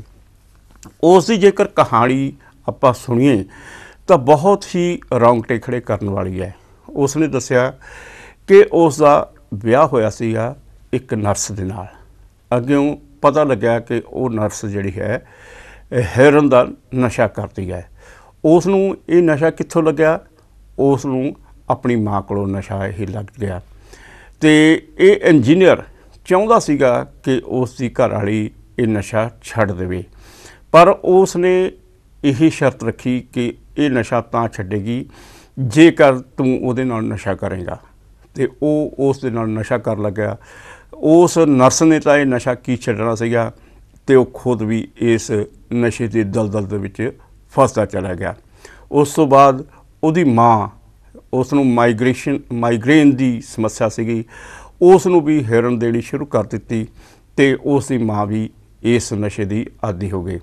ਉਸ ਦੀ ਜੇਕਰ ਕਹਾਣੀ ਆਪਾਂ ਸੁਣੀਏ ਤਾਂ ਬਹੁਤ ਹੀ ਰੌਂਗਟੇ ਖੜੇ ਕਰਨ ਵਾਲੀ ਹੈ ਉਸ ਨੇ ਦੱਸਿਆ ਕਿ ਉਸ ਦਾ ਵਿਆਹ ਹੋਇਆ ਸੀਗਾ ਇੱਕ ਨਰਸ ਦੇ ਨਾਲ ਅੱਗੇੋਂ ਪਤਾ ਲੱਗਿਆ ਕਿ ਉਹ ਨਰਸ ਜਿਹੜੀ ਹੈ ਹੈਰਨ ਦਾ ਨਸ਼ਾ ਕਰਦੀ ਹੈ ਉਸ ਨੂੰ ਇਹ ਨਸ਼ਾ ਕਿੱਥੋਂ ਲੱਗਿਆ ਉਸ ਨੂੰ ਆਪਣੀ ਮਾਂ ਕੋਲੋਂ ਨਸ਼ਾ ਇਹ ਲੱਗ ਗਿਆ ਤੇ ਇਹ ਇੰਜੀਨੀਅਰ ਚਾਹੁੰਦਾ ਸੀਗਾ ਕਿ ਉਸ ਦੀ ਘਰ ਵਾਲੀ ਇਹ ਨਸ਼ਾ ਛੱਡ ਦੇਵੇ ਪਰ ਉਸ ਨੇ ਇਹ ਸ਼ਰਤ ਰੱਖੀ ਕਿ ਇਹ ਨਸ਼ਾ ਤਾਂ ਛੱਡੇਗੀ ਜੇਕਰ ਤੂੰ ਉਹਦੇ ਨਾਲ ਨਸ਼ਾ ਕਰੇਗਾ ਤੇ ਉਹ ਉਸ ਦੇ ਨਾਲ ਨਸ਼ਾ ਕਰਨ ਲੱਗਿਆ ਉਸ ਨਰਸ ਨੇ ਤਾਂ ਇਹ ਨਸ਼ਾ ਕੀ ਛੱਡਣਾ ਸੀਗਾ ਤੇ ਉਹ ਖੁਦ ਵੀ ਇਸ ਨਸ਼ੇ ਦੇ ਦਲਦਲ ਦੇ ਵਿੱਚ ਫਸਦਾ ਚਲਾ ਗਿਆ ਉਸ ਤੋਂ ਬਾਅਦ ਉਹਦੀ ਮਾਂ ਉਸ ਨੂੰ ਮਾਈਗ੍ਰੇਸ਼ਨ ਮਾਈਗ੍ਰੇਨ ਦੀ ਸਮੱਸਿਆ ਸੀਗੀ ਉਸ ਨੂੰ ਵੀ ਹਿਰਨ ਦੇਣੀ ਸ਼ੁਰੂ ਕਰ ਦਿੱਤੀ ਤੇ ਉਸ ਦੀ ਮਾਂ ਵੀ ਇਸ ਨਸ਼ੇ ਦੀ ਆਦੀ ਹੋ ਗਈ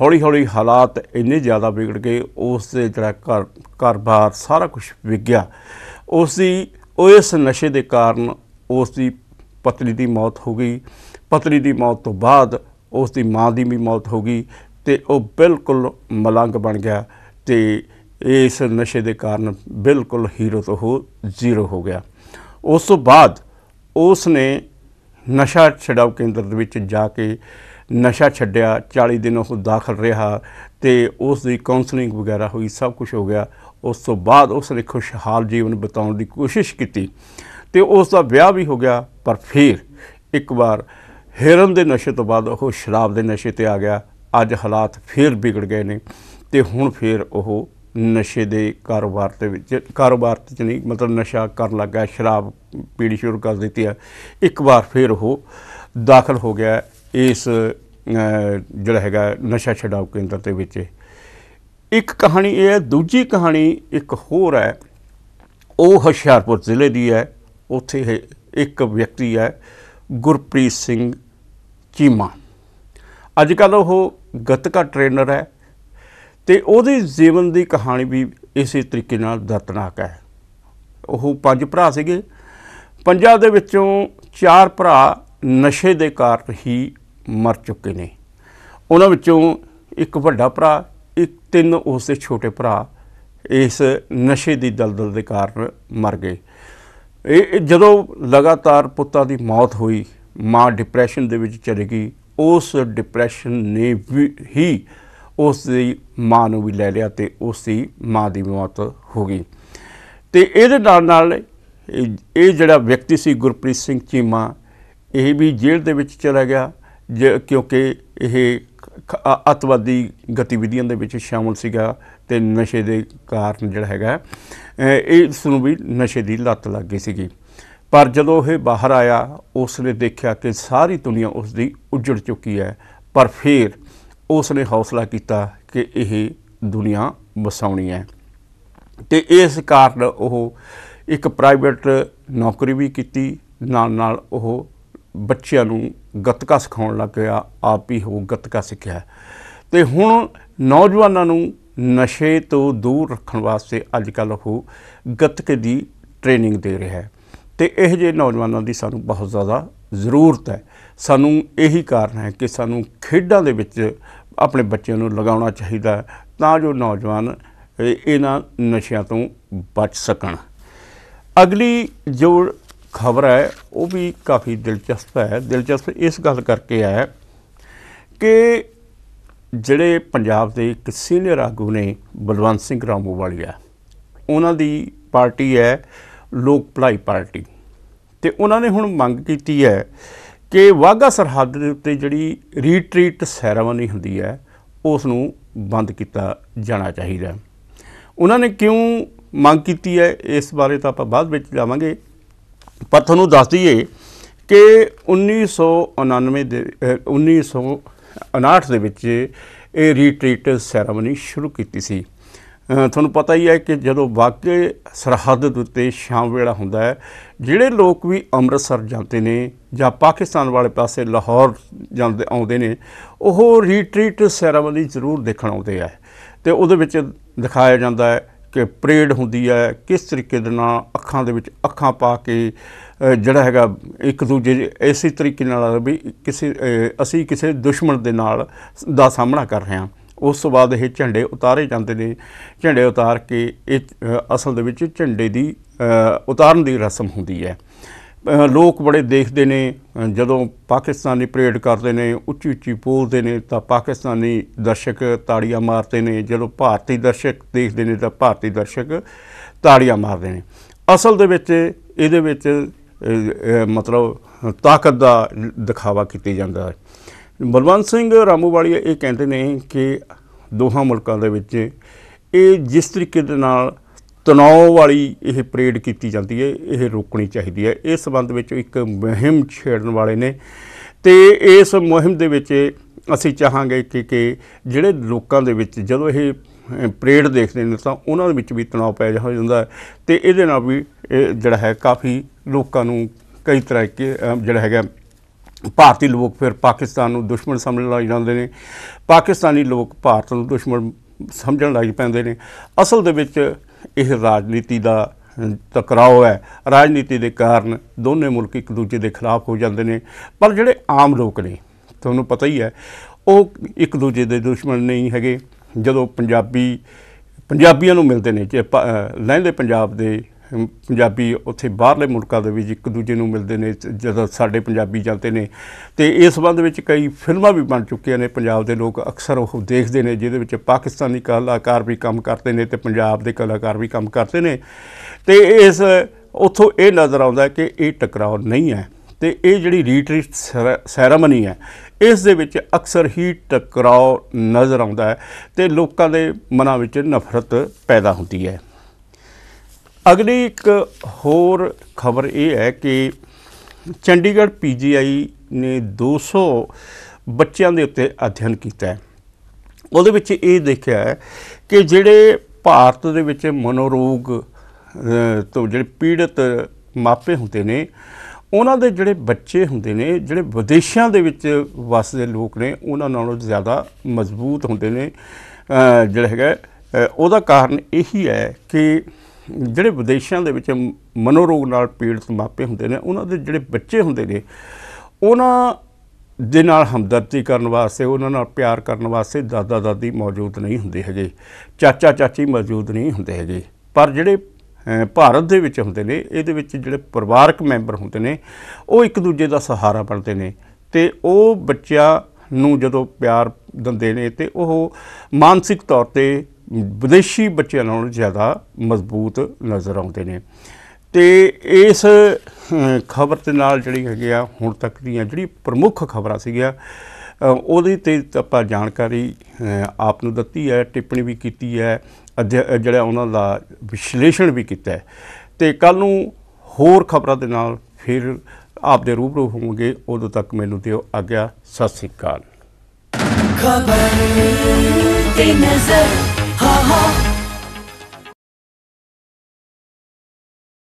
ਹੌਲੀ ਹੌਲੀ ਹਾਲਾਤ ਇੰਨੇ ਜ਼ਿਆਦਾ ਵਿਗੜ ਗਏ ਉਸ ਦੇ ਜਿਹੜਾ ਘਰ ਘਰ-ਬਾਰ ਸਾਰਾ ਕੁਝ ਵਿਗ ਗਿਆ ਉਸ ਦੀ ਉਸ ਨਸ਼ੇ ਦੇ ਕਾਰਨ ਉਸ ਦੀ ਪਤਨੀ ਦੀ ਮੌਤ ਹੋ ਗਈ ਪਤਨੀ ਦੀ ਮੌਤ ਤੋਂ ਬਾਅਦ ਉਸ ਦੀ ਮਾਂ ਦੀ ਵੀ ਮੌਤ ਹੋ ਗਈ ਤੇ ਉਹ ਬਿਲਕੁਲ ਮਲੰਗ ਬਣ ਗਿਆ ਤੇ ਇਸ ਨਸ਼ੇ ਦੇ ਕਾਰਨ ਬਿਲਕੁਲ ਹੀਰੋ ਤੋਂ ਹੋ ਜ਼ੀਰੋ ਹੋ ਗਿਆ ਉਸ ਤੋਂ ਬਾਅਦ ਉਸ ਨੇ ਨਸ਼ਾ ਛਡਾਓ ਕੇਂਦਰ ਦੇ ਵਿੱਚ ਜਾ ਕੇ ਨਸ਼ਾ ਛੱਡਿਆ 40 ਦਿਨ ਉਹ ਦਾਖਲ ਰਿਹਾ ਤੇ ਉਸ ਦੀ ਕਾਉਂਸਲਿੰਗ ਵਗੈਰਾ ਹੋਈ ਸਭ ਕੁਝ ਹੋ ਗਿਆ ਉਸ ਤੋਂ ਬਾਅਦ ਉਸ ਨੇ ਖੁਸ਼ਹਾਲ ਜੀਵਨ ਬਤਾਉਣ ਦੀ ਕੋਸ਼ਿਸ਼ ਕੀਤੀ ਤੇ ਉਸ ਦਾ ਵਿਆਹ ਵੀ ਹੋ ਗਿਆ ਪਰ ਫਿਰ ਇੱਕ ਵਾਰ ਹੀਰਨ ਦੇ ਨਸ਼ੇ ਤੋਂ ਬਾਅਦ ਉਹ ਸ਼ਰਾਬ ਦੇ ਨਸ਼ੇ ਤੇ ਆ ਗਿਆ ਅੱਜ ਹਾਲਾਤ ਫਿਰ ਵਿਗੜ ਗਏ ਨੇ ਤੇ ਹੁਣ ਫਿਰ ਉਹ ਨਸ਼ੇ ਦੇ ਕਾਰੋਬਾਰ ਦੇ ਵਿੱਚ ਕਾਰੋਬਾਰ ਤੇ ਨਹੀਂ ਮਤਲਬ ਨਸ਼ਾ ਕਰਨ ਲੱਗਾ ਸ਼ਰਾਬ ਪੀਣੀ ਸ਼ੁਰੂ ਕਰ ਦਿੱਤੀ ਹੈ ਇੱਕ ਵਾਰ ਫਿਰ ਉਹ ਦਾਖਲ ਹੋ ਗਿਆ ਇਸ ਜਿਹੜਾ ਹੈਗਾ ਨਸ਼ਾ ਛਡਾਉ ਕੇਂਦਰ ਦੇ ਵਿੱਚ ਇੱਕ ਕਹਾਣੀ ਇਹ ਹੈ ਦੂਜੀ ਕਹਾਣੀ ਇੱਕ ਹੋਰ ਹੈ ਉਹ ਹੁਸ਼ਿਆਰਪੁਰ ਜ਼ਿਲ੍ਹੇ ਦੀ ਹੈ ਉੱਥੇ ਇੱਕ ਵਿਅਕਤੀ ਹੈ ਗੁਰਪ੍ਰੀਤ ਸਿੰਘ ਚੀਮਾ ਅੱਜ ਕੱਲ ਉਹ ਗਤਕਾ ਟ੍ਰੇਨਰ ਹੈ ਤੇ ਉਹਦੇ ਜੀਵਨ ਦੀ ਕਹਾਣੀ ਵੀ ਇਸੇ ਤਰੀਕੇ ਨਾਲ ਦਰਦਨਾਕ ਹੈ ਉਹ ਪੰਜ ਭਰਾ ਸੀਗੇ ਪੰਜਾਂ ਦੇ ਵਿੱਚੋਂ ਚਾਰ ਭਰਾ ਨਸ਼ੇ ਦੇ ਕਾਰਨ ਹੀ ਮਰ ਚੁੱਕੇ ਨੇ ਉਹਨਾਂ ਵਿੱਚੋਂ ਇੱਕ ਵੱਡਾ ਭਰਾ ਇੱਕ ਤਿੰਨ ਉਸ ਦੇ ਛੋਟੇ ਭਰਾ ਇਸ ਨਸ਼ੇ ਦੀ ਦਲਦਲ ਦੇ ਕਾਰਨ ਮਰ ਗਏ ਇਹ ਜਦੋਂ ਲਗਾਤਾਰ ਪੁੱਤਾਂ ਦੀ ਮੌਤ ਹੋਈ ਮਾਂ ਡਿਪਰੈਸ਼ਨ ਦੇ ਵਿੱਚ ਚਲੇ ਗਈ ਉਸ ਡਿਪਰੈਸ਼ਨ ਨੇ ਵੀ ਹੀ ਉਸ ਦੀ ਮਾਂ ਨੂੰ ਵੀ ਲੈ ਲਿਆ ਤੇ ਉਸ ਦੀ ਮਾਂ ਦੀ ਮੌਤ ਹੋ ਗਈ ਤੇ ਇਹਦੇ ਨਾਲ ਨਾਲ ਇਹ ਜਿਹੜਾ ਵਿਅਕਤੀ ਸੀ ਗੁਰਪ੍ਰੀਤ ਸਿੰਘ ਚੀਮਾ ਇਹ ਵੀ ਜੇਲ੍ਹ ਦੇ ਵਿੱਚ ਚਲਾ ਗਿਆ ਕਿਉਂਕਿ ਇਹ ਅਤਵਾਦੀ ਗਤੀਵਿਧੀਆਂ ਦੇ ਵਿੱਚ ਸ਼ਾਮਲ ਸੀਗਾ ਤੇ ਨਸ਼ੇ ਦੇ ਕਾਰਨ ਜਿਹੜਾ ਹੈਗਾ ਇਹ ਇਸ ਨੂੰ ਵੀ ਨਸ਼ੇ ਦੀ ਲੱਤ ਲੱਗ ਗਈ ਸੀਗੀ ਪਰ ਜਦੋਂ ਇਹ ਬਾਹਰ ਆਇਆ ਉਸ ਨੇ ਦੇਖਿਆ ਕਿ ਸਾਰੀ ਦੁਨੀਆ ਉਸ ਦੀ ਉਜੜ ਚੁੱਕੀ ਹੈ ਪਰ ਫਿਰ ਉਸ ਨੇ ਹੌਸਲਾ ਕੀਤਾ ਕਿ ਇਹ ਦੁਨੀਆ ਵਸਾਉਣੀ ਹੈ ਤੇ ਇਸ ਕਾਰਨ ਉਹ ਇੱਕ ਪ੍ਰਾਈਵੇਟ ਨੌਕਰੀ ਵੀ ਕੀਤੀ ਨਾਲ ਨਾਲ ਉਹ ਬੱਚਿਆਂ ਨੂੰ ਗੱਤਕਾ ਸਿਖਾਉਣ ਲੱਗ ਗਿਆ ਆਪ ਹੀ ਉਹ ਗੱਤਕਾ ਸਿੱਖਿਆ ਤੇ ਹੁਣ ਨੌਜਵਾਨਾਂ ਨੂੰ ਨਸ਼ੇ ਤੋਂ ਦੂਰ ਰੱਖਣ ਵਾਸਤੇ ਅੱਜ ਕੱਲ ਉਹ ਗੱਤਕੇ ਦੀ ਟ੍ਰੇਨਿੰਗ ਦੇ ਰਿਹਾ ਹੈ ਤੇ ਇਹ ਜੇ ਨੌਜਵਾਨਾਂ ਦੀ ਸਾਨੂੰ ਬਹੁਤ ਜ਼ਿਆਦਾ ਜ਼ਰੂਰਤ ਹੈ ਸਾਨੂੰ ਇਹੀ ਕਾਰਨ ਹੈ ਕਿ ਸਾਨੂੰ ਖੇਡਾਂ ਦੇ ਵਿੱਚ ਆਪਣੇ ਬੱਚਿਆਂ ਨੂੰ ਲਗਾਉਣਾ ਚਾਹੀਦਾ ਤਾਂ ਜੋ ਨੌਜਵਾਨ ਇਹਨਾਂ ਨਸ਼ਿਆਂ ਤੋਂ ਬਚ ਸਕਣ ਅਗਲੀ ਜੋ ਖਬਰ ਹੈ ਉਹ ਵੀ ਕਾਫੀ ਦਿਲਚਸਪ ਹੈ ਦਿਲਚਸਪ ਇਸ ਗੱਲ ਕਰਕੇ ਹੈ ਕਿ ਜਿਹੜੇ ਪੰਜਾਬ ਦੇ ਇੱਕ ਸੀਨੀਅਰ ਆਗੂ ਨੇ ਬਲਵੰਤ ਸਿੰਘ ਰਾਮੂ ਵਾਲੀਆ ਉਹਨਾਂ ਦੀ ਪਾਰਟੀ ਹੈ ਲੋਕ ਭਲਾਈ ਪਾਰਟੀ ਤੇ ਉਹਨਾਂ ਨੇ ਹੁਣ ਮੰਗ ਕੀਤੀ ਹੈ ਕਿ ਵਾਗਾ ਸਰਹੱਦ ਦੇ ਉੱਤੇ ਜਿਹੜੀ ਰੀਟਰੀਟ ਸੈਰਮਨੀ ਹੁੰਦੀ ਹੈ ਉਸ ਨੂੰ ਬੰਦ ਕੀਤਾ ਜਾਣਾ ਚਾਹੀਦਾ ਉਹਨਾਂ ਨੇ ਕਿਉਂ ਮੰਗ ਕੀਤੀ ਹੈ ਇਸ ਬਾਰੇ ਤਾਂ ਆਪਾਂ ਬਾਅਦ ਵਿੱਚ ਜਾਵਾਂਗੇ ਪਰ ਤੁਹਾਨੂੰ ਦੱਸ ਦਈਏ ਕਿ 1999 ਦੇ 1959 ਦੇ ਵਿੱਚ ਇਹ ਰੀਟਰੀਟ ਸੈਰਮਨੀ ਸ਼ੁਰੂ ਕੀਤੀ ਸੀ ਤੁਹਾਨੂੰ ਪਤਾ ਹੀ ਹੈ ਕਿ ਜਦੋਂ ਵਾਕਏ ਸਰਹੱਦ ਦੇ ਉੱਤੇ ਸ਼ਾਮ ਵੇਲਾ ਹੁੰਦਾ ਹੈ ਜਿਹੜੇ ਲੋਕ ਵੀ ਅੰਮ੍ਰਿਤਸਰ ਜਾਂਦੇ ਨੇ ਜਾਂ ਪਾਕਿਸਤਾਨ ਵਾਲੇ ਪਾਸੇ ਲਾਹੌਰ ਜਾਂਦੇ ਆਉਂਦੇ ਨੇ ਉਹ ਰੀਟਰੀਟ ਸੈਰੇਮਨੀ ਜ਼ਰੂਰ ਦੇਖਣ ਆਉਂਦੇ ਆ ਤੇ ਉਹਦੇ ਵਿੱਚ ਦਿਖਾਇਆ ਜਾਂਦਾ ਹੈ ਕਿ ਪਰੇਡ ਹੁੰਦੀ ਹੈ ਕਿਸ ਤਰੀਕੇ ਦੇ ਨਾਲ ਅੱਖਾਂ ਦੇ ਵਿੱਚ ਅੱਖਾਂ ਪਾ ਕੇ ਜਿਹੜਾ ਹੈਗਾ ਇੱਕ ਦੂਜੇ ਐਸੀ ਤਰੀਕੇ ਨਾਲ ਵੀ ਕਿਸੇ ਅਸੀਂ ਕਿਸੇ ਦੁਸ਼ਮਣ ਦੇ ਨਾਲ ਦਾ ਸਾਹਮਣਾ ਕਰ ਰਹੇ ਹਾਂ ਉਸ ਤੋਂ ਬਾਅਦ ਇਹ ਝੰਡੇ ਉਤਾਰੇ ਜਾਂਦੇ ਨੇ ਝੰਡੇ ਉਤਾਰ ਕੇ ਇਹ ਅਸਲ ਦੇ ਵਿੱਚ ਝੰਡੇ ਦੀ ਉਤਾਰਨ ਦੀ ਰਸਮ ਹੁੰਦੀ ਹੈ ਲੋਕ ਬੜੇ ਦੇਖਦੇ ਨੇ ਜਦੋਂ ਪਾਕਿਸਤਾਨੀ ਪਰੇਡ ਕਰਦੇ ਨੇ ਉੱਚੀ ਉੱਚੀ ਪੋਜ਼ਦੇ ਨੇ ਤਾਂ ਪਾਕਿਸਤਾਨੀ ਦਰਸ਼ਕ ਤਾੜੀਆਂ ਮਾਰਦੇ ਨੇ ਜਦੋਂ ਭਾਰਤੀ ਦਰਸ਼ਕ ਦੇਖਦੇ ਨੇ ਤਾਂ ਭਾਰਤੀ ਦਰਸ਼ਕ ਤਾੜੀਆਂ ਮਾਰਦੇ ਨੇ ਅਸਲ ਦੇ ਵਿੱਚ ਇਹਦੇ ਵਿੱਚ ਮਤਲਬ ਤਾਕਤ ਦਾ ਦਿਖਾਵਾ ਕੀਤਾ ਜਾਂਦਾ ਹੈ ਬਲਵੰਤ ਸਿੰਘ ਰਾਮੂਵਾਲੀਆ ਇਹ ਕਹਿੰਦੇ ਨੇ ਕਿ ਦੋਹਾਂ ਮੁਲਕਾਂ ਦੇ ਵਿੱਚ ਇਹ ਜਿਸ ਤਰੀਕੇ ਦੇ ਨਾਲ ਤਣਾਅ ਵਾਲੀ ਇਹ ਪਰੇਡ ਕੀਤੀ ਜਾਂਦੀ ਹੈ ਇਹ ਰੋਕਣੀ ਚਾਹੀਦੀ ਹੈ ਇਸ ਸੰਬੰਧ ਵਿੱਚ ਇੱਕ ਮਹਿਮ ਛੇੜਨ ਵਾਲੇ ਨੇ ਤੇ ਇਸ ਮਹਿਮ ਦੇ ਵਿੱਚ ਅਸੀਂ ਚਾਹਾਂਗੇ ਕਿ ਕਿ ਜਿਹੜੇ ਲੋਕਾਂ ਦੇ ਵਿੱਚ ਜਦੋਂ ਇਹ ਪਰੇਡ ਦੇਖਦੇ ਨੇ ਤਾਂ ਉਹਨਾਂ ਦੇ ਵਿੱਚ ਵੀ ਤਣਾਅ ਪੈ ਜਾਂਦਾ ਤੇ ਇਹਦੇ ਨਾਲ ਵੀ ਜਿਹੜਾ ਹੈ ਕਾਫੀ ਲੋਕਾਂ ਨੂੰ ਕਈ ਤਰ੍ਹਾਂ ਜਿਹੜਾ ਹੈਗਾ ਭਾਰਤੀ ਲੋਕ ਫਿਰ ਪਾਕਿਸਤਾਨ ਨੂੰ ਦੁਸ਼ਮਣ ਸਮਝਣ ਲੱਗ ਜਾਂਦੇ ਨੇ ਪਾਕਿਸਤਾਨੀ ਲੋਕ ਭਾਰਤ ਨੂੰ ਦੁਸ਼ਮਣ ਸਮਝਣ ਲੱਗ ਪੈਂਦੇ ਨੇ ਅਸਲ ਦੇ ਵਿੱਚ ਇਹ ਰਾਜਨੀਤੀ ਦਾ ਟਕਰਾਅ ਹੈ ਰਾਜਨੀਤੀ ਦੇ ਕਾਰਨ ਦੋਨੇ ਮੁਲਕ ਇੱਕ ਦੂਜੇ ਦੇ ਖਿਲਾਫ ਹੋ ਜਾਂਦੇ ਨੇ ਪਰ ਜਿਹੜੇ ਆਮ ਲੋਕ ਨੇ ਤੁਹਾਨੂੰ ਪਤਾ ਹੀ ਹੈ ਉਹ ਇੱਕ ਦੂਜੇ ਦੇ ਦੁਸ਼ਮਣ ਨਹੀਂ ਹੈਗੇ ਜਦੋਂ ਪੰਜਾਬੀ ਪੰਜਾਬੀਆਂ ਨੂੰ ਮਿਲਦੇ ਨੇ ਜੇ ਲਹਿੰਦੇ ਪੰਜਾਬ ਦੇ ਪੰਜਾਬੀ ਉੱਥੇ ਬਾਹਰਲੇ ਮੁਲਕਾਂ ਦੇ ਵਿੱਚ ਇੱਕ ਦੂਜੇ ਨੂੰ ਮਿਲਦੇ ਨੇ ਜਦੋਂ ਸਾਡੇ ਪੰਜਾਬੀ ਜਾਂਦੇ ਨੇ ਤੇ ਇਸ ਸੰਬੰਧ ਵਿੱਚ ਕਈ ਫਿਲਮਾਂ ਵੀ ਬਣ ਚੁੱਕੀਆਂ ਨੇ ਪੰਜਾਬ ਦੇ ਲੋਕ ਅਕਸਰ ਉਹ ਦੇਖਦੇ ਨੇ ਜਿਹਦੇ ਵਿੱਚ ਪਾਕਿਸਤਾਨੀ ਕਲਾਕਾਰ ਵੀ ਕੰਮ ਕਰਦੇ ਨੇ ਤੇ ਪੰਜਾਬ ਦੇ ਕਲਾਕਾਰ ਵੀ ਕੰਮ ਕਰਦੇ ਨੇ ਤੇ ਇਸ ਉੱਥੋਂ ਇਹ ਨਜ਼ਰ ਆਉਂਦਾ ਕਿ ਇਹ ਟਕਰਾਅ ਨਹੀਂ ਹੈ ਤੇ ਇਹ ਜਿਹੜੀ ਰੀਟਰੀਟ ਸੈਰੇਮਨੀ ਹੈ ਇਸ ਦੇ ਵਿੱਚ ਅਕਸਰ ਹੀ ਟਕਰਾਅ ਨਜ਼ਰ ਆਉਂਦਾ ਹੈ ਤੇ ਲੋਕਾਂ ਦੇ ਮਨਾਂ ਵਿੱਚ ਨਫ਼ਰਤ ਪੈਦਾ ਹੁੰਦੀ ਹੈ ਅਗਲੀ ਇੱਕ ਹੋਰ ਖਬਰ ਇਹ ਹੈ ਕਿ ਚੰਡੀਗੜ੍ਹ ਪੀਜੀਆਈ ਨੇ 200 ਬੱਚਿਆਂ ਦੇ ਉੱਤੇ ਅਧਿਐਨ ਕੀਤਾ ਹੈ ਉਹਦੇ ਵਿੱਚ ਇਹ ਦੇਖਿਆ ਹੈ ਕਿ ਜਿਹੜੇ ਭਾਰਤ ਦੇ ਵਿੱਚ ਮਨੋਰੋਗ ਤੋਂ ਜਿਹੜੇ ਪੀੜਤ ਮਾਪੇ ਹੁੰਦੇ ਨੇ ਉਹਨਾਂ ਦੇ ਜਿਹੜੇ ਬੱਚੇ ਹੁੰਦੇ ਨੇ ਜਿਹੜੇ ਵਿਦੇਸ਼ਾਂ ਦੇ ਵਿੱਚ ਵਸਦੇ ਲੋਕ ਨੇ ਉਹਨਾਂ ਨਾਲੋਂ ਜ਼ਿਆਦਾ ਮਜ਼ਬੂਤ ਹੁੰਦੇ ਨੇ ਜਿਹੜਾ ਹੈਗਾ ਉਹਦਾ ਕਾਰਨ ਇਹੀ ਹੈ ਕਿ ਜਿਹੜੇ ਵਿਦੇਸ਼ਾਂ ਦੇ ਵਿੱਚ ਮਨੋਰੋਗ ਨਾਲ ਪੀੜਤ ਮਾਪੇ ਹੁੰਦੇ ਨੇ ਉਹਨਾਂ ਦੇ ਜਿਹੜੇ ਬੱਚੇ ਹੁੰਦੇ ਨੇ ਉਹਨਾਂ ਦੇ ਨਾਲ ਹਮਦਰਦੀ ਕਰਨ ਵਾਸਤੇ ਉਹਨਾਂ ਨਾਲ ਪਿਆਰ ਕਰਨ ਵਾਸਤੇ ਦਾਦਾ ਦਾਦੀ ਮੌਜੂਦ ਨਹੀਂ ਹੁੰਦੇ ਹਜੇ ਚਾਚਾ ਚਾਚੀ ਮੌਜੂਦ ਨਹੀਂ ਹੁੰਦੇ ਹਜੇ ਪਰ ਜਿਹੜੇ ਭਾਰਤ ਦੇ ਵਿੱਚ ਹੁੰਦੇ ਨੇ ਇਹਦੇ ਵਿੱਚ ਜਿਹੜੇ ਪਰਿਵਾਰਕ ਮੈਂਬਰ ਹੁੰਦੇ ਨੇ ਉਹ ਇੱਕ ਦੂਜੇ ਦਾ ਸਹਾਰਾ ਬਣਦੇ ਨੇ ਤੇ ਉਹ ਬੱਚਾ ਨੂੰ ਜਦੋਂ ਪਿਆਰ ਦਿੰਦੇ ਨੇ ਤੇ ਉਹ ਮਾਨਸਿਕ ਤੌਰ ਤੇ ਵਿਦੇਸ਼ੀ ਬੱਚਿਆਂ ਨਾਲੋਂ ਜ਼ਿਆਦਾ ਮਜ਼ਬੂਤ ਨਜ਼ਰ ਆਉਂਦੇ ਨੇ ਤੇ ਇਸ ਖਬਰ ਦੇ ਨਾਲ ਜਿਹੜੀ ਹੈਗੀ ਆ ਹੁਣ ਤੱਕ ਦੀਆਂ ਜਿਹੜੀ ਪ੍ਰਮੁੱਖ ਖਬਰਾਂ ਸੀਗੀਆਂ ਉਹਦੇ ਤੇ ਆਪਾਂ ਜਾਣਕਾਰੀ ਆਪ ਨੂੰ ਦਿੱਤੀ ਹੈ ਟਿੱਪਣੀ ਵੀ ਕੀਤੀ ਹੈ ਜਿਹੜਾ ਉਹਨਾਂ ਦਾ ਵਿਸ਼ਲੇਸ਼ਣ ਵੀ ਕੀਤਾ ਹੈ ਤੇ ਕੱਲ ਨੂੰ ਹੋਰ ਖਬਰਾਂ ਦੇ ਨਾਲ ਫਿਰ ਆਪ ਦੇ ਰੂਬਰੂ ਹੋਵਾਂਗੇ ਉਦੋਂ ਤੱਕ ਮੈਨੂੰ ਦਿਓ ਆਗਿਆ ਸਤਿ ਸ੍ਰੀ ਅਕਾਲ ਖਬਰ ਤੇ ਨਜ਼ਰ ha uh-huh.